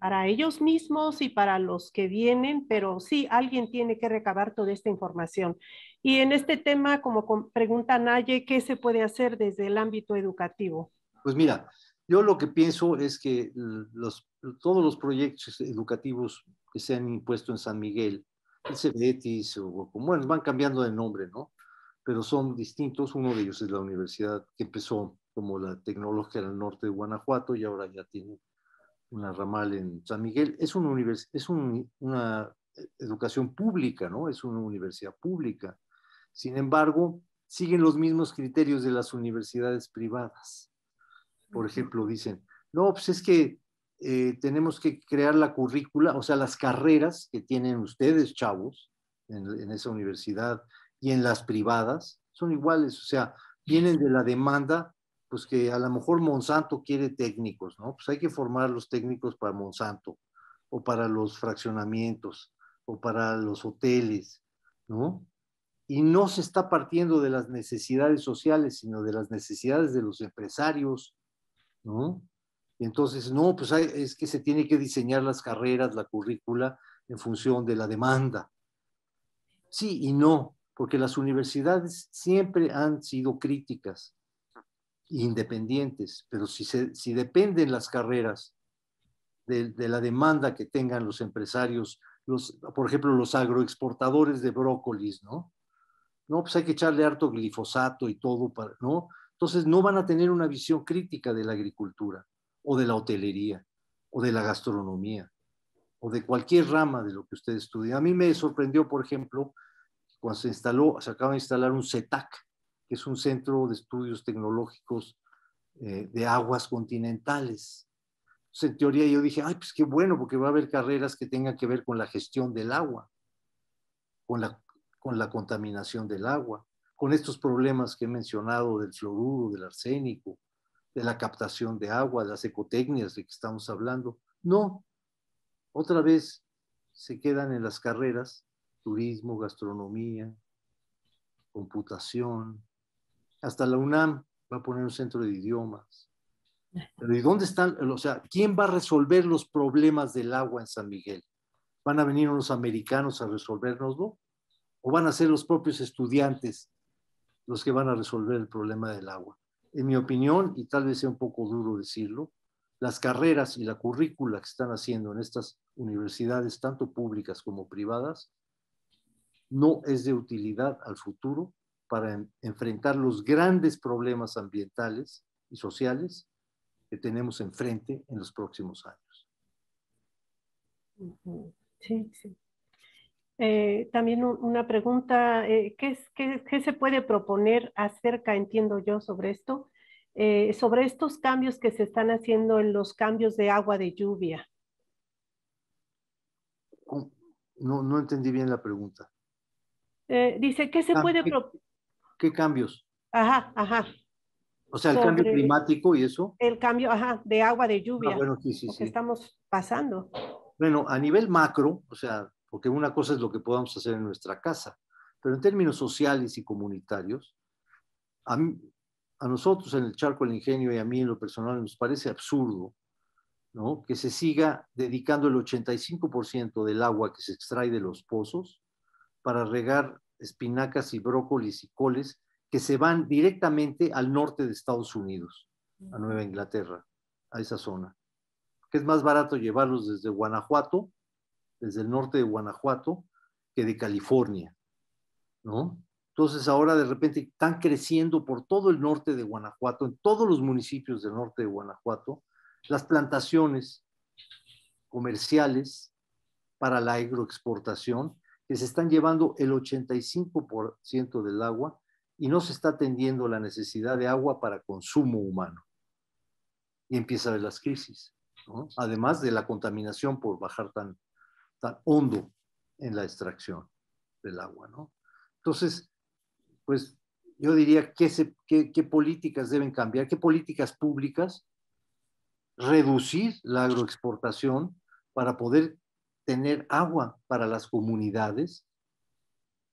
Para ellos mismos y para los que vienen, pero sí, alguien tiene que recabar toda esta información. Y en este tema, como pregunta Naye, ¿qué se puede hacer desde el ámbito educativo? Pues mira, yo lo que pienso es que los, todos los proyectos educativos que se han impuesto en San Miguel, el CBETIS, o como bueno, van cambiando de nombre, ¿no? Pero son distintos. Uno de ellos es la universidad que empezó como la Tecnológica del Norte de Guanajuato y ahora ya tiene una ramal en San Miguel, es, un es una educación pública, ¿no? Es una universidad pública. Sin embargo, siguen los mismos criterios de las universidades privadas. Por ejemplo, dicen, no, pues es que eh, tenemos que crear la currícula, o sea, las carreras que tienen ustedes, chavos, en, en, esa universidad y en las privadas, son iguales, o sea, vienen de la demanda pues que a lo mejor Monsanto quiere técnicos, ¿no? Pues hay que formar los técnicos para Monsanto o para los fraccionamientos o para los hoteles, ¿no? Y no se está partiendo de las necesidades sociales, sino de las necesidades de los empresarios, ¿no? Entonces, no, pues es que se tiene que diseñar las carreras, la currícula, en función de la demanda. Sí y no, porque las universidades siempre han sido críticas independientes, pero si, dependen las carreras de, la demanda que tengan los empresarios, los, por ejemplo, los agroexportadores de brócolis, ¿no? No, pues hay que echarle harto glifosato y todo, para, ¿no? Entonces no van a tener una visión crítica de la agricultura o de la hotelería o de la gastronomía o de cualquier rama de lo que usted estudia. A mí me sorprendió, por ejemplo, cuando se instaló, se acaba de instalar un CETAC, que es un centro de estudios tecnológicos eh, de aguas continentales. en teoría yo dije, ay, pues qué bueno, porque va a haber carreras que tengan que ver con la gestión del agua, con la, con la contaminación del agua, con estos problemas que he mencionado del fluoruro, del arsénico, de la captación de agua, de las ecotecnias de que estamos hablando. No, otra vez se quedan en las carreras turismo, gastronomía, computación, hasta la UNAM va a poner un centro de idiomas. Pero ¿y dónde están? O sea, ¿quién va a resolver los problemas del agua en San Miguel? ¿Van a venir unos americanos a resolvernoslo? ¿O van a ser los propios estudiantes los que van a resolver el problema del agua? En mi opinión, y tal vez sea un poco duro decirlo, las carreras y la currícula que están haciendo en estas universidades, tanto públicas como privadas, no es de utilidad al futuro para enfrentar los grandes problemas ambientales y sociales que tenemos enfrente en los próximos años. Sí, sí. Eh, también una pregunta, eh, ¿qué, se puede proponer acerca, entiendo yo, sobre esto? Eh, sobre estos cambios que se están haciendo en los cambios de agua de lluvia. No, entendí bien la pregunta. dice, ¿qué se ah, puede proponer? ¿Qué cambios? Ajá, ajá. O sea, el cambio climático y eso. El cambio, ajá, de agua, de lluvia. Ah, bueno, sí, sí, sí. estamos pasando. Bueno, a nivel macro, o sea, porque una cosa es lo que podamos hacer en nuestra casa, pero en términos sociales y comunitarios, a, a nosotros en el Charco del Ingenio y a mí en lo personal nos parece absurdo ¿no? que se siga dedicando el 85% del agua que se extrae de los pozos para regar espinacas y brócolis y coles que se van directamente al norte de Estados Unidos, a Nueva Inglaterra, a esa zona. Que es más barato llevarlos desde Guanajuato, desde el norte de Guanajuato, que de California, ¿no? Entonces ahora de repente están creciendo por todo el norte de Guanajuato, en todos los municipios del norte de Guanajuato, las plantaciones comerciales para la agroexportación se están llevando el 85% del agua y no se está atendiendo la necesidad de agua para consumo humano. Y empieza las crisis, ¿no? además de la contaminación por bajar tan, tan hondo en la extracción del agua. ¿no? Entonces, pues yo diría qué, se, qué, qué políticas deben cambiar, qué políticas públicas, reducir la agroexportación para poder tener agua para las comunidades,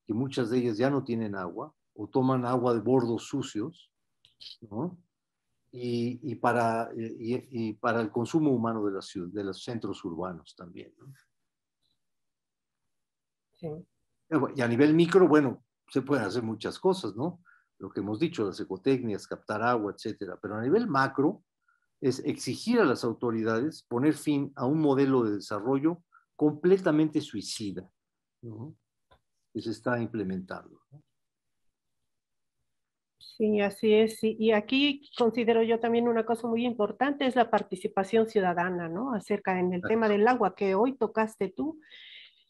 que muchas de ellas ya no tienen agua o toman agua de bordos sucios, ¿no? y, para, para, el consumo humano de, la ciudad, de los centros urbanos también. Y a nivel micro, bueno, se pueden hacer muchas cosas, ¿no? Lo que hemos dicho, las ecotecnias, captar agua, etcétera. Pero a nivel macro, es exigir a las autoridades poner fin a un modelo de desarrollo completamente suicida ¿no? que se está implementando. Sí, así es. Y aquí considero yo también una cosa muy importante es la participación ciudadana, ¿no? Acerca en el tema del agua que hoy tocaste tú,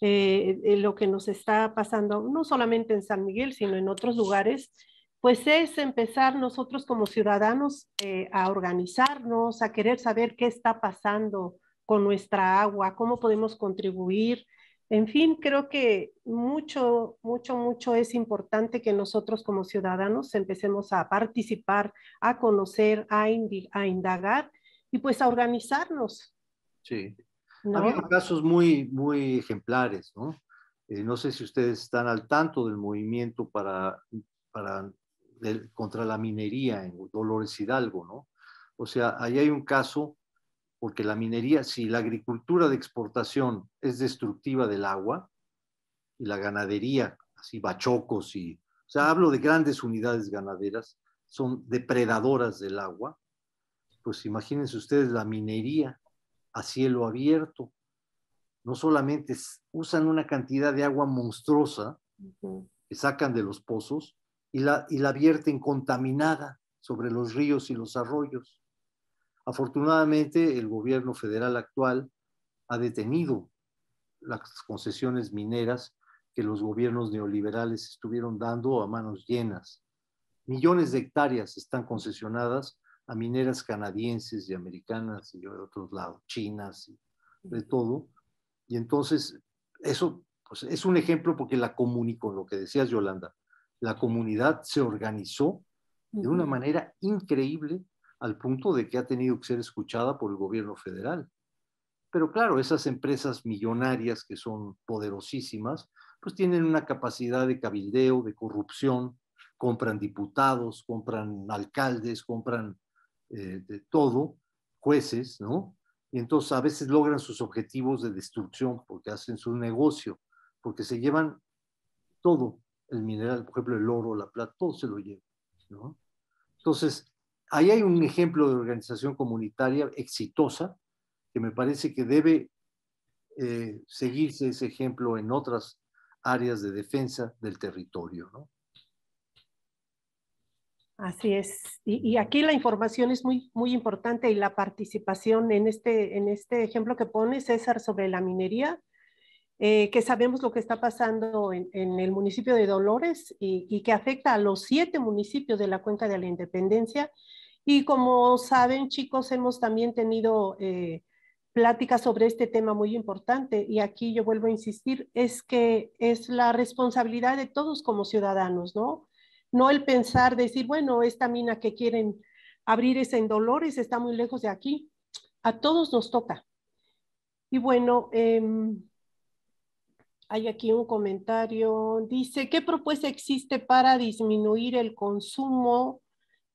eh, eh, lo que nos está pasando, no solamente en San Miguel, sino en otros lugares, pues es empezar nosotros como ciudadanos eh, a organizarnos, a querer saber qué está pasando con nuestra agua, cómo podemos contribuir. En fin, creo que mucho, mucho, mucho es importante que nosotros como ciudadanos empecemos a participar, a conocer, a, indagar y pues a organizarnos. Sí. ¿No? casos muy, muy ejemplares, ¿no? Eh, no sé si ustedes están al tanto del movimiento para, para contra la minería en Dolores Hidalgo, ¿no? O sea, ahí hay un caso porque la minería, si la agricultura de exportación es destructiva del agua, y la ganadería, así bachocos y, o sea, hablo de grandes unidades ganaderas, son depredadoras del agua, pues imagínense ustedes la minería a cielo abierto. No solamente usan una cantidad de agua monstruosa que sacan de los pozos y la, y la vierten contaminada sobre los ríos y los arroyos. Afortunadamente, el gobierno federal actual ha detenido las concesiones mineras que los gobiernos neoliberales estuvieron dando a manos llenas. Millones de hectáreas están concesionadas a mineras canadienses y americanas y de otros lados, chinas y de todo. Y entonces, eso pues, es un ejemplo porque la comunicó, lo que decías Yolanda, la comunidad se organizó de una manera increíble al punto de que ha tenido que ser escuchada por el gobierno federal. Pero claro, esas empresas millonarias que son poderosísimas, pues tienen una capacidad de cabildeo, de corrupción, compran diputados, compran alcaldes, compran eh, de todo, jueces, ¿no? Y entonces a veces logran sus objetivos de destrucción porque hacen su negocio, porque se llevan todo, el mineral, por ejemplo, el oro, la plata, todo se lo llevan, ¿no? Entonces, Ahí hay un ejemplo de organización comunitaria exitosa que me parece que debe eh, seguirse ese ejemplo en otras áreas de defensa del territorio. ¿no? Así es. Y, aquí la información es muy, muy importante y la participación en este, en este ejemplo que pone César sobre la minería, eh, que sabemos lo que está pasando en, el municipio de Dolores y, y, que afecta a los siete municipios de la Cuenca de la Independencia y como saben, chicos, hemos también tenido eh, pláticas sobre este tema muy importante y aquí yo vuelvo a insistir, es que es la responsabilidad de todos como ciudadanos, ¿no? No el pensar, decir, bueno, esta mina que quieren abrir es en Dolores, está muy lejos de aquí. A todos nos toca. Y bueno, em, hay aquí un comentario. Dice, ¿qué propuesta existe para disminuir el consumo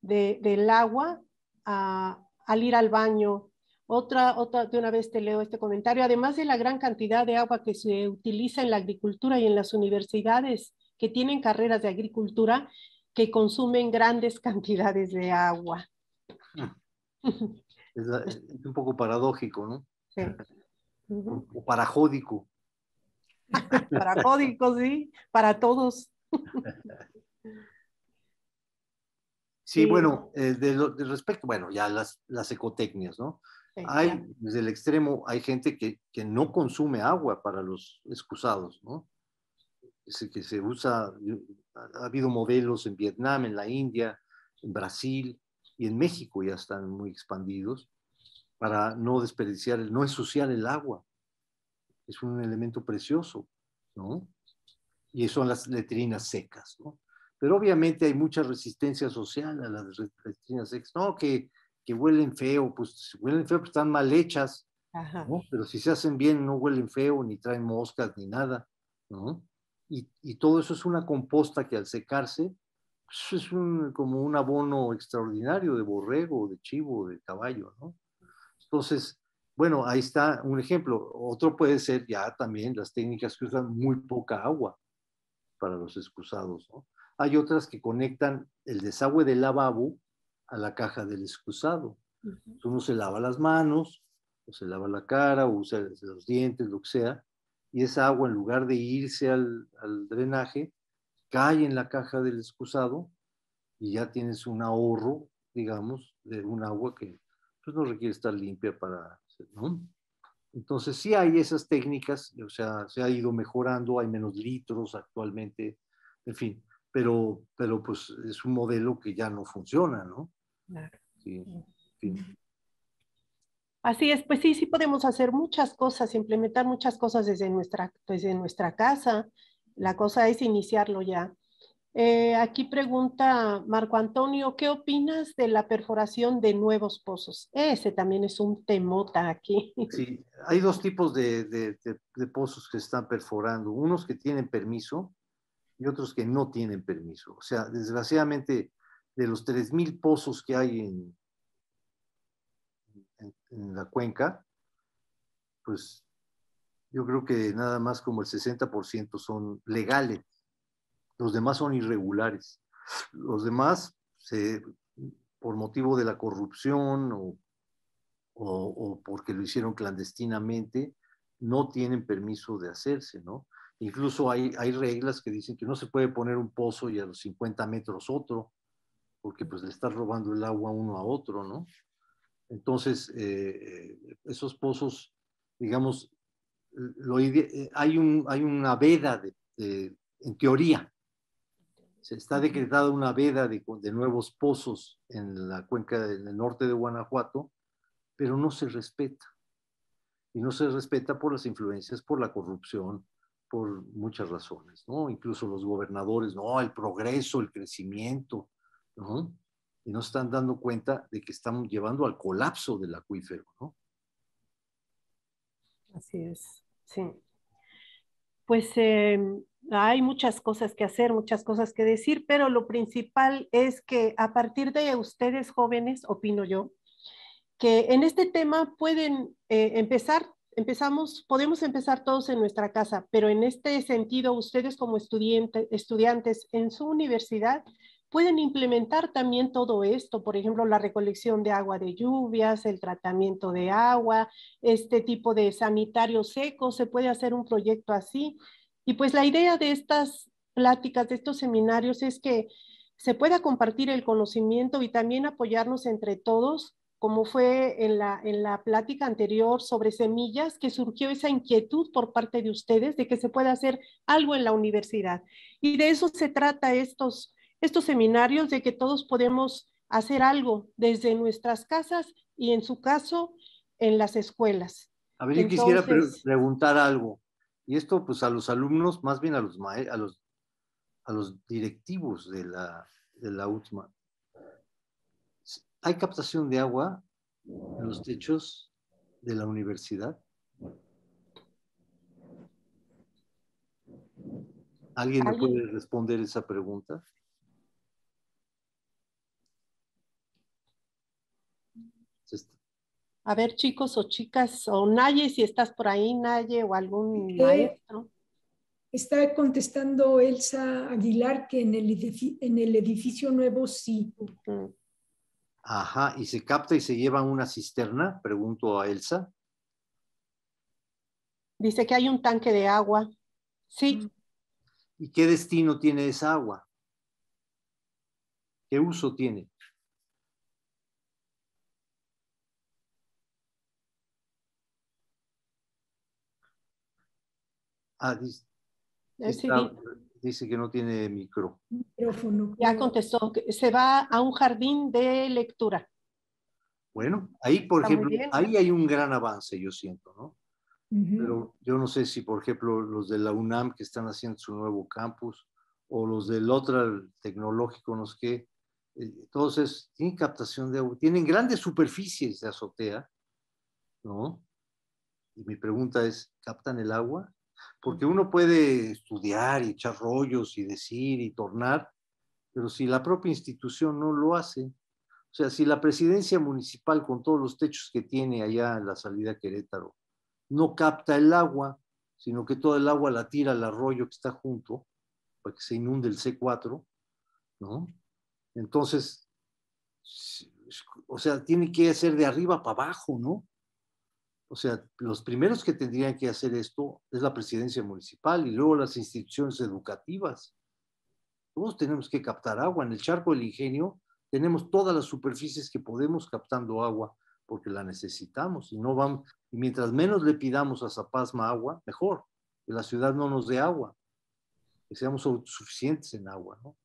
del agua al ir al baño. Otra, otra, de una vez te leo este comentario, además de la gran cantidad de agua que se utiliza en la agricultura y en las universidades que tienen carreras de agricultura que consumen grandes (laughs) cantidades de agua. Ah, es, un poco paradójico, ¿no? Sí. O, parajódico. (laughs) parajódico, sí, para todos. (laughs) Sí, bueno, eh, de, respecto, bueno, ya las, las ecotecnias, ¿no? hay, desde el extremo, hay gente que, no consume agua para los excusados, ¿no? Es que se usa, ha habido modelos en Vietnam, en la India, en Brasil y en México ya están muy expandidos para no desperdiciar, no ensuciar el agua. Es un elemento precioso, ¿no? Y son las letrinas secas, ¿no? pero obviamente hay mucha resistencia social a las restricciones sex. No, que, que huelen feo, pues si huelen feo, pues están mal hechas, ¿no? pero si se hacen bien, no huelen feo, ni traen moscas, ni nada. ¿no? Y, y, todo eso es una composta que al secarse pues, es un, como un abono extraordinario de borrego, de chivo, de caballo. ¿no? Entonces, bueno, ahí está un ejemplo. Otro puede ser ya también las técnicas que usan muy poca agua para los excusados. ¿no? Hay otras que conectan el desagüe del lavabo a la caja del excusado. Uno se lava las manos, o se lava la cara, o usa los dientes, lo que sea, y esa agua, en lugar de irse al, drenaje, cae en la caja del excusado y ya tienes un ahorro, digamos, de un agua que pues, no requiere estar limpia para... ¿no? Entonces sí hay esas técnicas, o sea, se ha ido mejorando, hay menos litros actualmente, en fin pero, pero pues es un modelo que ya no funciona, ¿no? Claro. Así es, pues sí, sí podemos hacer muchas cosas, implementar muchas cosas desde nuestra, desde nuestra casa. La cosa es iniciarlo ya. Eh, aquí pregunta Marco Antonio, ¿qué opinas de la perforación de nuevos pozos? Ese también es un temota aquí. Sí, hay dos tipos de, de, de, de pozos que están perforando. Unos que tienen permiso, y otros que no tienen permiso. O sea, desgraciadamente, de los 3.000 pozos que hay en, en, la cuenca, pues yo creo que nada más como el 60% son legales, los demás son irregulares. Los demás, por motivo de la corrupción o, o, o porque lo hicieron clandestinamente, no tienen permiso de hacerse, ¿no? Incluso hay, hay reglas que dicen que no se puede poner un pozo y a los 50 metros otro, porque pues le estás robando el agua uno a otro, ¿no? Entonces, eh, eh, esos pozos, digamos, eh, hay, un, hay una veda, en teoría, se está decretada una veda de, de, nuevos pozos en la cuenca del norte de Guanajuato, pero no se respeta. Y no se respeta por las influencias, por la corrupción, por muchas razones, ¿no? Incluso los gobernadores, no, el progreso, el crecimiento, ¿no? Y no están dando cuenta de que estamos llevando al colapso del acuífero, ¿no? Así es, sí. Pues eh, hay muchas cosas que hacer, muchas cosas que decir, pero lo principal es que a partir de ustedes jóvenes, opino yo, que en este tema pueden eh, empezar empezamos, podemos empezar todos en nuestra casa, pero en este sentido, ustedes como estudiante, estudiantes en su universidad pueden implementar también todo esto, por ejemplo, la recolección de agua de lluvias, el tratamiento de agua, este tipo de sanitario secos, se puede hacer un proyecto así. Y pues la idea de estas pláticas, de estos seminarios es que se pueda compartir el conocimiento y también apoyarnos entre todos como fue en la, en la plática anterior sobre semillas, que surgió esa inquietud por parte de ustedes de que se pueda hacer algo en la universidad. Y de eso se trata estos, estos seminarios, de que todos podemos hacer algo desde nuestras casas y en su caso, en las escuelas. A ver, quisiera preguntar algo. Y esto pues a los alumnos, más bien a los, a los, a los directivos de la, de la ¿Hay captación de agua en los techos de la universidad? ¿Alguien, puede responder esa pregunta? Este. A ver, chicos o chicas, o Naye, si estás por ahí, Naye, o algún maestro. Está contestando Elsa Aguilar que en el, edificio, nuevo sí. Ajá, ¿y se capta y se lleva una cisterna? Pregunto a Elsa. Dice que hay un tanque de agua. Sí. Mm. ¿Y qué destino tiene esa agua? ¿Qué uso tiene? Ah, dice, dice que no tiene micro micrófono. Ya contestó, se va a un jardín de lectura. Bueno, ahí, por ejemplo, ahí hay un gran avance, yo siento, ¿no? Pero yo no sé si, por ejemplo, los de la UNAM que están haciendo su nuevo campus o los del otro tecnológico, no sé qué, entonces eh, tienen captación de agua, tienen grandes superficies de azotea, ¿no? Y mi pregunta es, ¿captan el agua? porque uno puede estudiar y echar rollos y decir y tornar, pero si la propia institución no lo hace, o sea, si la presidencia municipal con todos los techos que tiene allá en la salida Querétaro no capta el agua, sino que toda el agua la tira al arroyo que está junto, para que se inunde el C4, ¿no? Entonces, o sea, tiene que ser de arriba para abajo, ¿no? O sea, los primeros que tendrían que hacer esto es la presidencia municipal y luego las instituciones educativas. Todos tenemos que captar agua. En el charco del ingenio tenemos todas las superficies que podemos captando agua porque la necesitamos y no vamos y mientras menos le pidamos a Zapasma agua, mejor, que la ciudad no nos dé agua, que seamos suficientes en agua, ¿no?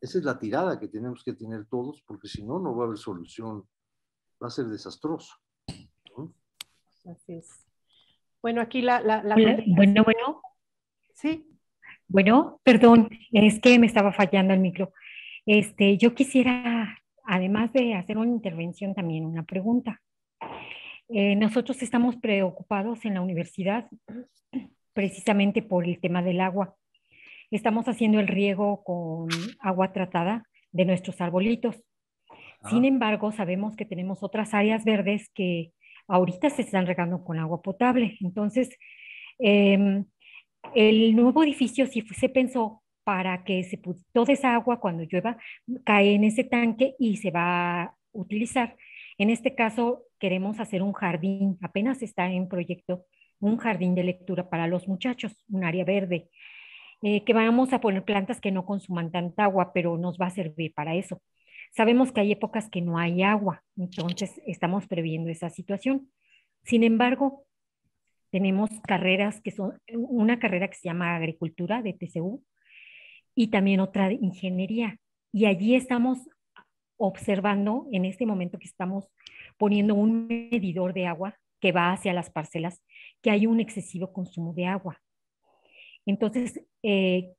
Esa es la tirada que tenemos que tener todos porque si no no va a haber solución, va a ser desastroso. Así es. Bueno, aquí la... la, bueno, bueno. Sí. Bueno, perdón, es que me estaba fallando el micro. Este, yo quisiera, además de hacer una intervención, también una pregunta. Eh, nosotros estamos preocupados en la universidad precisamente por el tema del agua. Estamos haciendo el riego con agua tratada de nuestros arbolitos. Sin embargo, sabemos que tenemos otras áreas verdes que ahorita se están regando con agua potable. Entonces, em, el nuevo edificio si se pensó para que se, toda esa agua cuando llueva cae en ese tanque y se va a utilizar. En este caso, queremos hacer un jardín, apenas está en proyecto, un jardín de lectura para los muchachos, un área verde, eh, que vamos a poner plantas que no consuman tanta agua, pero nos va a servir para eso. Sabemos que hay épocas que no hay agua, entonces estamos previendo esa situación. Sin embargo, tenemos carreras que son, una carrera que se llama agricultura de TCU y también otra de ingeniería. Y allí estamos observando en este momento que estamos poniendo un medidor de agua que va hacia las parcelas, que hay un excesivo consumo de agua. Entonces, eh,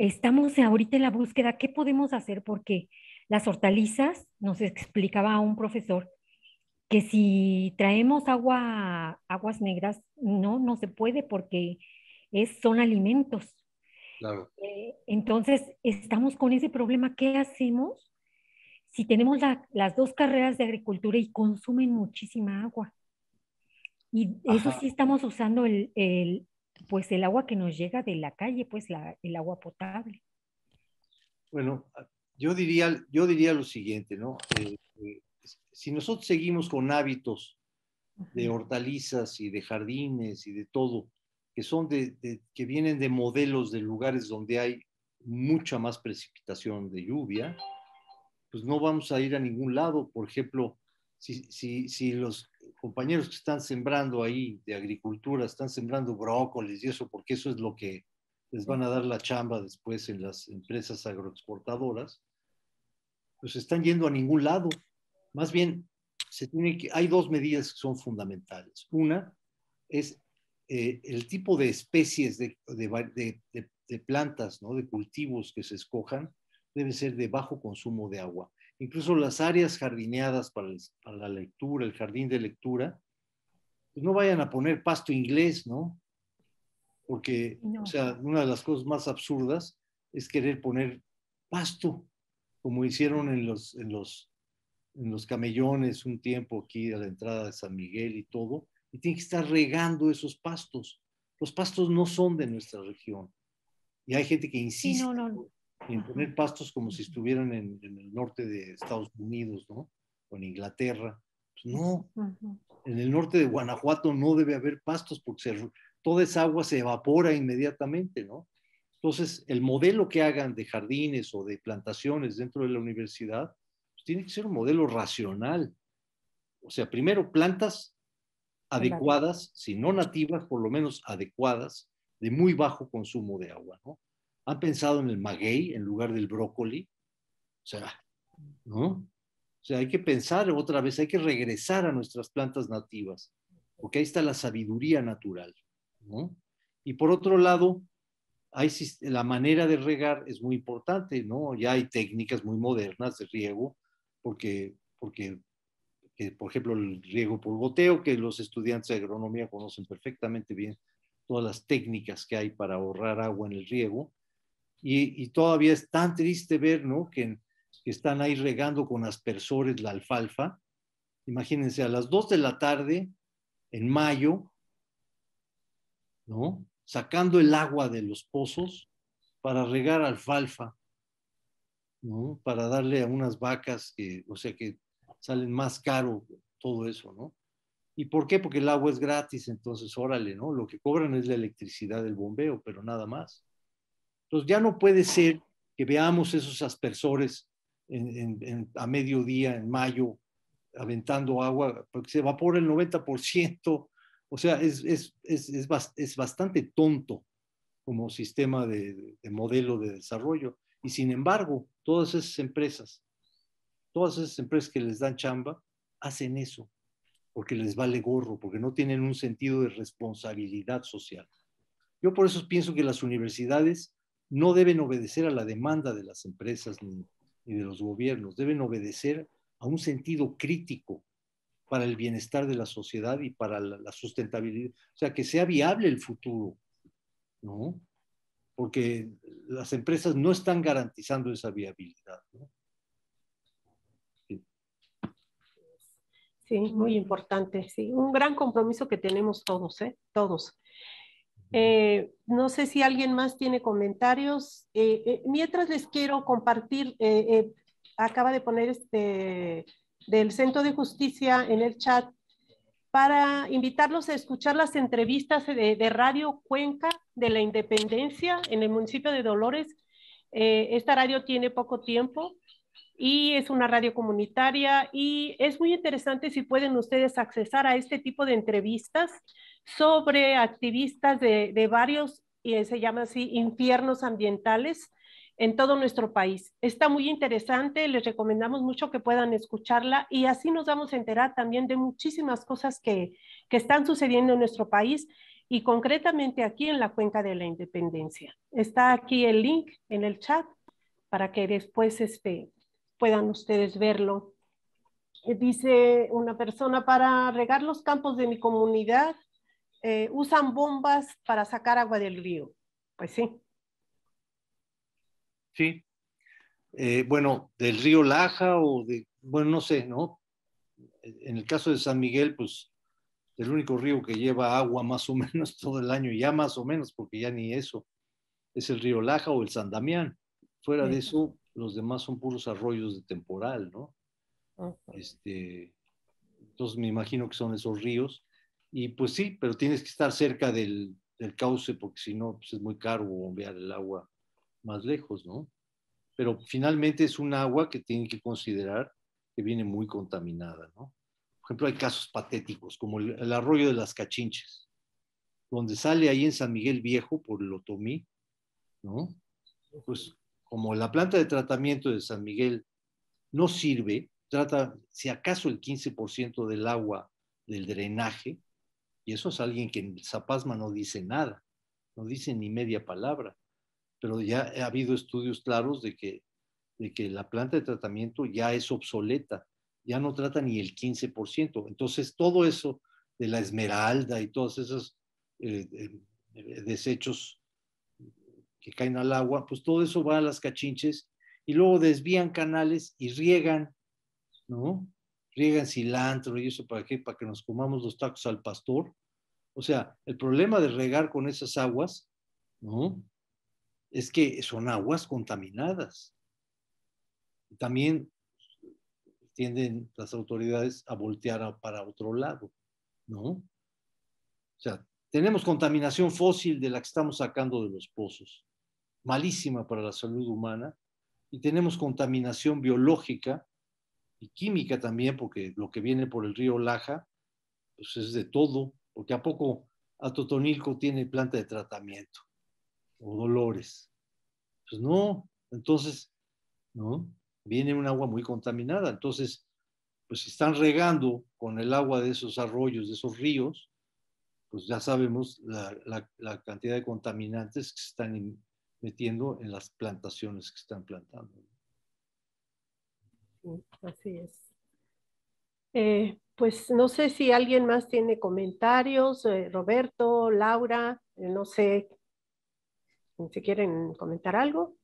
estamos ahorita en la búsqueda, ¿qué podemos hacer? Porque las hortalizas, nos explicaba un profesor, que si traemos aguas negras, no, no se puede porque son alimentos. Claro. Eh, entonces, estamos con ese problema, ¿qué hacemos? Si tenemos las dos carreras de agricultura y consumen muchísima agua. Y eso sí estamos usando el, pues el agua que nos llega de la calle, pues la, el agua potable. Bueno, ah, yo diría, yo diría lo siguiente, ¿no? Eh, eh, si nosotros seguimos con hábitos de hortalizas y de jardines y de todo, que son de, que vienen de modelos de lugares donde hay mucha más precipitación de lluvia, pues no vamos a ir a ningún lado. Por ejemplo, si, si, si los compañeros que están sembrando ahí de agricultura, están sembrando brócolis y eso, porque eso es lo que les van a dar la chamba después en las empresas agroexportadoras, pues están yendo a ningún lado. Más bien, se tiene que, hay dos medidas que son fundamentales. Una es eh, el tipo de especies de, de plantas, ¿no? de cultivos que se escojan, debe ser de bajo consumo de agua incluso las áreas jardineadas para, la lectura, el jardín de lectura, pues no vayan a poner pasto inglés, ¿no? Porque, o sea, una de las cosas más absurdas es querer poner pasto, como hicieron en los, camellones un tiempo aquí a la entrada de San Miguel y todo, y tienen que estar regando esos pastos. Los pastos no son de nuestra región. Y hay gente que insiste en poner pastos como si estuvieran en, el norte de Estados Unidos, ¿no? O en Inglaterra. Pues, no, en el norte de Guanajuato no debe haber pastos porque toda esa agua se evapora inmediatamente, ¿no? Entonces, el modelo que hagan de jardines o de plantaciones dentro de la universidad, pues, tiene que ser un modelo racional. O sea, primero plantas adecuadas, si no nativas, por lo menos adecuadas, de muy bajo consumo de agua, ¿no? han pensado en el maguey en lugar del brócoli. O sea, ¿no? O sea, hay que pensar otra vez, hay que regresar a nuestras plantas nativas, porque ahí está la sabiduría natural, ¿no? Y por otro lado, la manera de regar es muy importante, ¿no? Ya hay técnicas muy modernas de riego, porque, porque por ejemplo, el riego por goteo, que los estudiantes de agronomía conocen perfectamente bien todas las técnicas que hay para ahorrar agua en el riego, y, todavía es tan triste ver, ¿no? Que, están ahí regando con aspersores la alfalfa. Imagínense, a las 2 de la tarde, en mayo, ¿no? Sacando el agua de los pozos para regar alfalfa, ¿no? Para darle a unas vacas que, o sea, que salen más caro todo eso, ¿no? ¿Y por qué? Porque el agua es gratis, entonces órale, ¿no? Lo que cobran es la electricidad del bombeo, pero nada más. Entonces ya no puede ser que veamos esos aspersores a mediodía, en mayo, aventando agua, porque se evapora el 90%. O sea, es, es, es, es bastante tonto como sistema de, de, modelo de desarrollo. Y sin embargo, todas esas empresas, todas esas empresas que les dan chamba, hacen eso, porque les vale gorro, porque no tienen un sentido de responsabilidad social. Yo por eso pienso que las universidades no deben obedecer a la demanda de las empresas ni, de los gobiernos, deben obedecer a un sentido crítico para el bienestar de la sociedad y para la, sustentabilidad, o sea, que sea viable el futuro, ¿no? Porque las empresas no están garantizando esa viabilidad, ¿no? Sí, muy importante, sí, un gran compromiso que tenemos todos, ¿eh? Todos. Eh, no sé si alguien más tiene comentarios. Eh, eh, mientras les quiero compartir, acaba de poner este del Centro de Justicia en el chat para invitarlos a escuchar las entrevistas de, de Radio Cuenca de la Independencia en el municipio de Dolores. esta radio tiene poco tiempo y es una radio comunitaria y es muy interesante si pueden ustedes accesar a este tipo de entrevistas sobre activistas de, varios, y eh, se llama así, infiernos ambientales en todo nuestro país. Está muy interesante, les recomendamos mucho que puedan escucharla y así nos vamos a enterar también de muchísimas cosas que, están sucediendo en nuestro país y concretamente aquí en la Cuenca de la Independencia. Está aquí el link en el chat para que después este, puedan ustedes verlo. Eh, dice una persona, para regar los campos de mi comunidad eh, usan bombas para sacar agua del río. Pues sí. Sí. Eh, bueno, del río Laja o de, bueno, no sé, ¿no? En el caso de San Miguel, pues el único río que lleva agua más o (laughs) menos todo el año, ya más o menos, porque ya ni eso, es el río Laja o el San Damián. Fuera de eso, los demás son puros arroyos de temporal, ¿no? Este, entonces me imagino que son esos ríos. Y pues sí, pero tienes que estar cerca del, cauce porque si no, pues, es muy caro bombear el agua más lejos, ¿no? Pero finalmente es un agua que tienen que considerar que viene muy contaminada, ¿no? Por ejemplo, hay casos patéticos como el, el arroyo de las Cachinches, donde sale ahí en San Miguel Viejo por el Otomí, ¿no? Pues como la planta de tratamiento de San Miguel no sirve, trata si acaso el 15% del agua del drenaje, y eso es alguien que en Zapasma no dice nada, no dice ni media palabra. Pero ya ha habido estudios claros de que, de que la planta de tratamiento ya es obsoleta, ya no trata ni el 15%. Entonces, todo eso de la esmeralda y todos esos eh, eh, desechos que caen al agua, pues todo eso va a las cachinches y luego desvían canales y riegan, ¿no? Riegan cilantro y eso para qué? Para que nos comamos los tacos al pastor. O sea, el problema de regar con esas aguas, ¿no? Es que son aguas contaminadas. También tienden las autoridades a voltear para otro lado, ¿no? O sea, tenemos contaminación fósil de la que estamos sacando de los pozos, malísima para la salud humana, y tenemos contaminación biológica y química también, porque lo que viene por el río Laja, pues es de todo, porque a poco Atotonilco tiene planta de tratamiento o Dolores. Pues no, entonces, ¿no? Viene un agua muy contaminada. Entonces, pues si están regando con el agua de esos arroyos, de esos ríos, pues ya sabemos la, cantidad de contaminantes que se están metiendo en las plantaciones que están plantando. así es. Eh, pues no sé si alguien más tiene comentarios, eh, Roberto, Laura, eh, no sé si quieren comentar algo.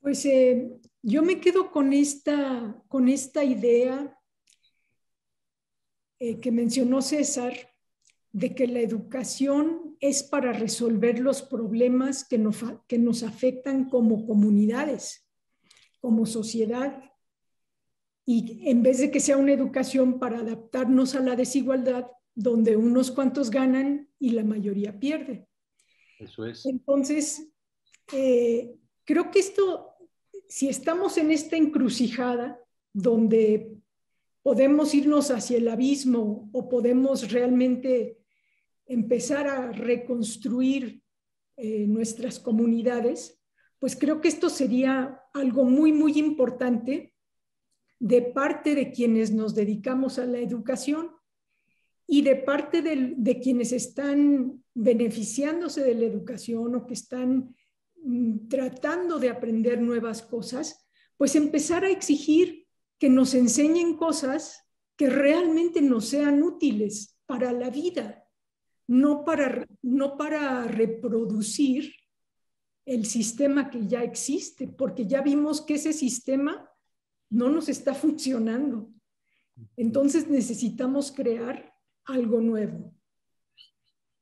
Pues yo me quedo con esta, con esta idea que mencionó César, de que la educación es para resolver los problemas que nos, que nos afectan como comunidades, como sociedad y en vez de que sea una educación para adaptarnos a la desigualdad, donde unos cuantos ganan y la mayoría pierde. Eso es. Entonces, eh, creo que esto, si estamos en esta encrucijada donde podemos irnos hacia el abismo o podemos realmente empezar a reconstruir eh, nuestras comunidades, pues creo que esto sería algo muy, muy importante de parte de quienes nos dedicamos a la educación y de parte de, quienes están beneficiándose de la educación o que están mm, tratando de aprender nuevas cosas, pues empezar a exigir que nos enseñen cosas que realmente nos sean útiles para la vida, no para, no para reproducir el sistema que ya existe, porque ya vimos que ese sistema no nos está funcionando. Entonces necesitamos crear algo nuevo.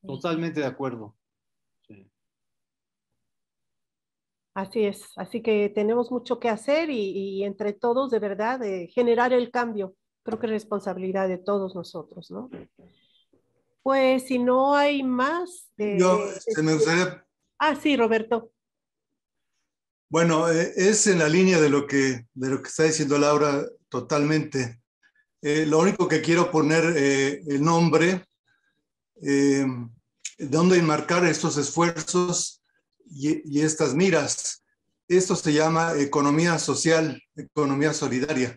Totalmente de acuerdo. Así es, así que tenemos mucho que hacer y, entre todos, de verdad, eh, generar el cambio. Creo que es responsabilidad de todos nosotros, ¿no? Pues si no hay más... Eh, Yo, se este, me gustaría... Ah, sí, Roberto. Bueno, eh, es en la línea de lo que, de lo que está diciendo Laura totalmente. Eh, lo único que quiero poner eh, el nombre, de dónde enmarcar estos esfuerzos y, estas miras. Esto se llama economía social, economía solidaria.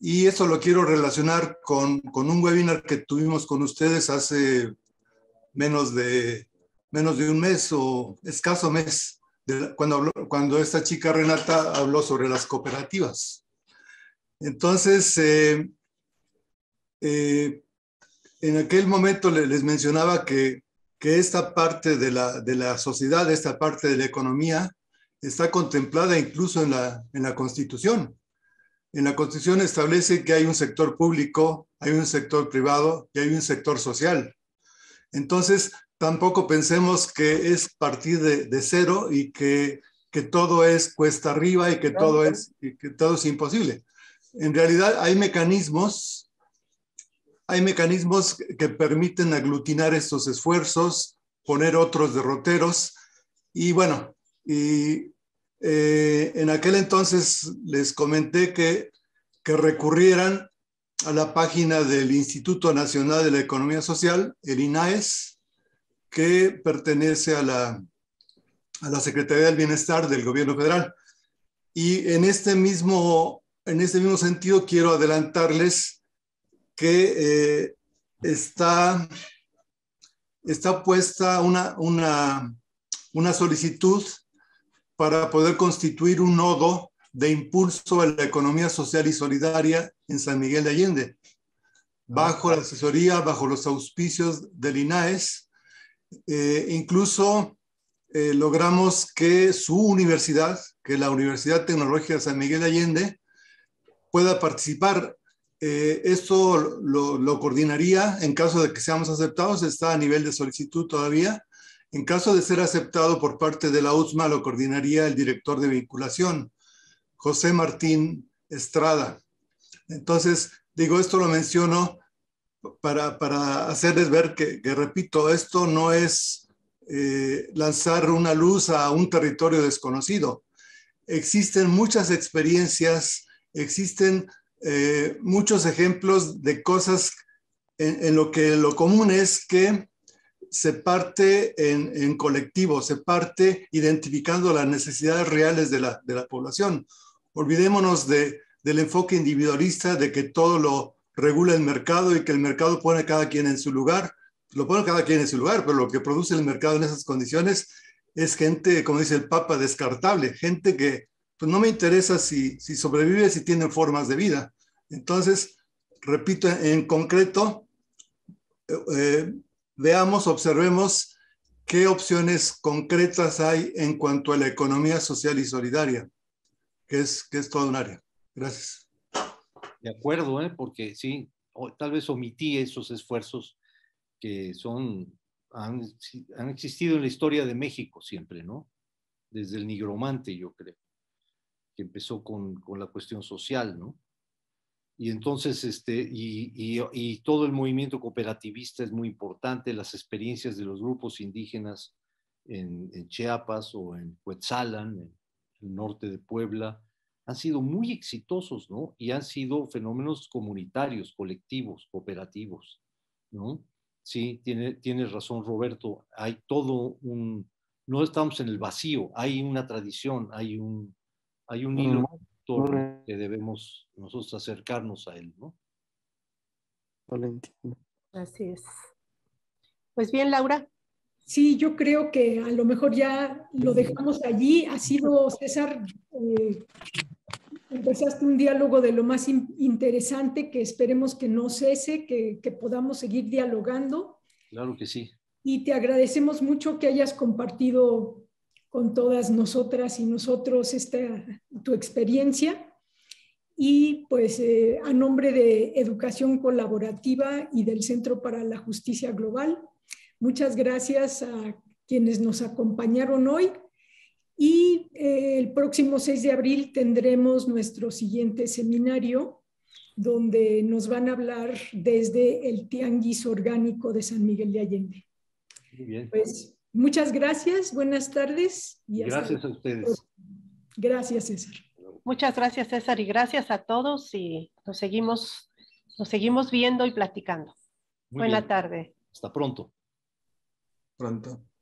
Y eso lo quiero relacionar con, con un webinar que tuvimos con ustedes hace menos de, menos de un mes o escaso mes cuando, cuando esta chica Renata habló sobre las cooperativas. Entonces, eh, eh, en aquel momento les mencionaba que, que esta parte de la, de la, sociedad, esta parte de la economía, está contemplada incluso en la, en la Constitución. En la Constitución establece que hay un sector público, hay un sector privado y hay un sector social. Entonces, tampoco pensemos que es partir de, cero y que, todo es cuesta arriba y que todo, es, que todo es imposible. En realidad hay mecanismos, hay mecanismos que permiten aglutinar estos esfuerzos, poner otros derroteros y bueno, eh, en aquel entonces les comenté que, que recurrieran a la página del Instituto Nacional de la Economía Social, el INAES, que pertenece a la, a la Secretaría del Bienestar del Gobierno Federal. Y en este mismo, en este mismo sentido, quiero adelantarles que eh, está, está puesta una, una solicitud para poder constituir un nodo de impulso a la economía social y solidaria en San Miguel de Allende, bajo la asesoría, bajo los auspicios del INAES, eh, incluso eh, logramos que su universidad, que la Universidad Tecnológica de San Miguel Allende, pueda participar. Eh, esto lo, coordinaría en caso de que seamos aceptados, está a nivel de solicitud todavía. En caso de ser aceptado por parte de la USMA, lo coordinaría el director de vinculación, José Martín Estrada. Entonces, digo, esto lo menciono para, hacerles ver que, repito, esto no es eh, lanzar una luz a un territorio desconocido. Existen muchas experiencias, existen eh, muchos ejemplos de cosas en, lo que lo común es que se parte en, colectivo, se parte identificando las necesidades reales de la, población. Olvidémonos del enfoque individualista de que todo lo, regula el mercado y que el mercado pone a cada quien en su lugar. Lo pone a cada quien en su lugar, pero lo que produce el mercado en esas condiciones es gente, como dice el Papa, descartable, gente que pues, no me interesa si, si sobrevive, si tiene formas de vida. Entonces, repito, en concreto, eh, eh, veamos, observemos qué opciones concretas hay en cuanto a la economía social y solidaria, que es, que es todo un área. Gracias. De acuerdo, ¿eh? porque sí, tal vez omití esos esfuerzos que son, han, existido en la historia de México siempre, ¿no? Desde el nigromante, yo creo, que empezó con, la cuestión social, ¿no? Y entonces, este, y, todo el movimiento cooperativista es muy importante, las experiencias de los grupos indígenas en, en Chiapas o en Cuetzalan, en el norte de Puebla, han sido muy exitosos, ¿no? Y han sido fenómenos comunitarios, colectivos, cooperativos, ¿no? Sí, tiene, tienes razón, Roberto. Hay todo un, no estamos en el vacío, hay una tradición, hay un, hay un hilo que debemos nosotros acercarnos a él, ¿no? Valentina. Así es. Pues bien, Laura. Sí, yo creo que a lo mejor ya lo dejamos allí. Ha sido, César, eh, Empezaste un diálogo de lo más interesante que esperemos que no cese, que, podamos seguir dialogando. Claro que sí. Y te agradecemos mucho que hayas compartido con todas nosotras y nosotros esta, tu experiencia. Y pues eh, a nombre de Educación Colaborativa y del Centro para la Justicia Global, muchas gracias a quienes nos acompañaron hoy y eh, el próximo 6 de abril tendremos nuestro siguiente seminario, donde nos van a hablar desde el Tianguis Orgánico de San Miguel de Allende. Muy bien. Pues muchas gracias, buenas tardes. Y gracias a ustedes. Gracias, César. Muchas gracias, César, y gracias a todos y nos seguimos, nos seguimos viendo y platicando. Buena tarde. Hasta pronto. Pronto.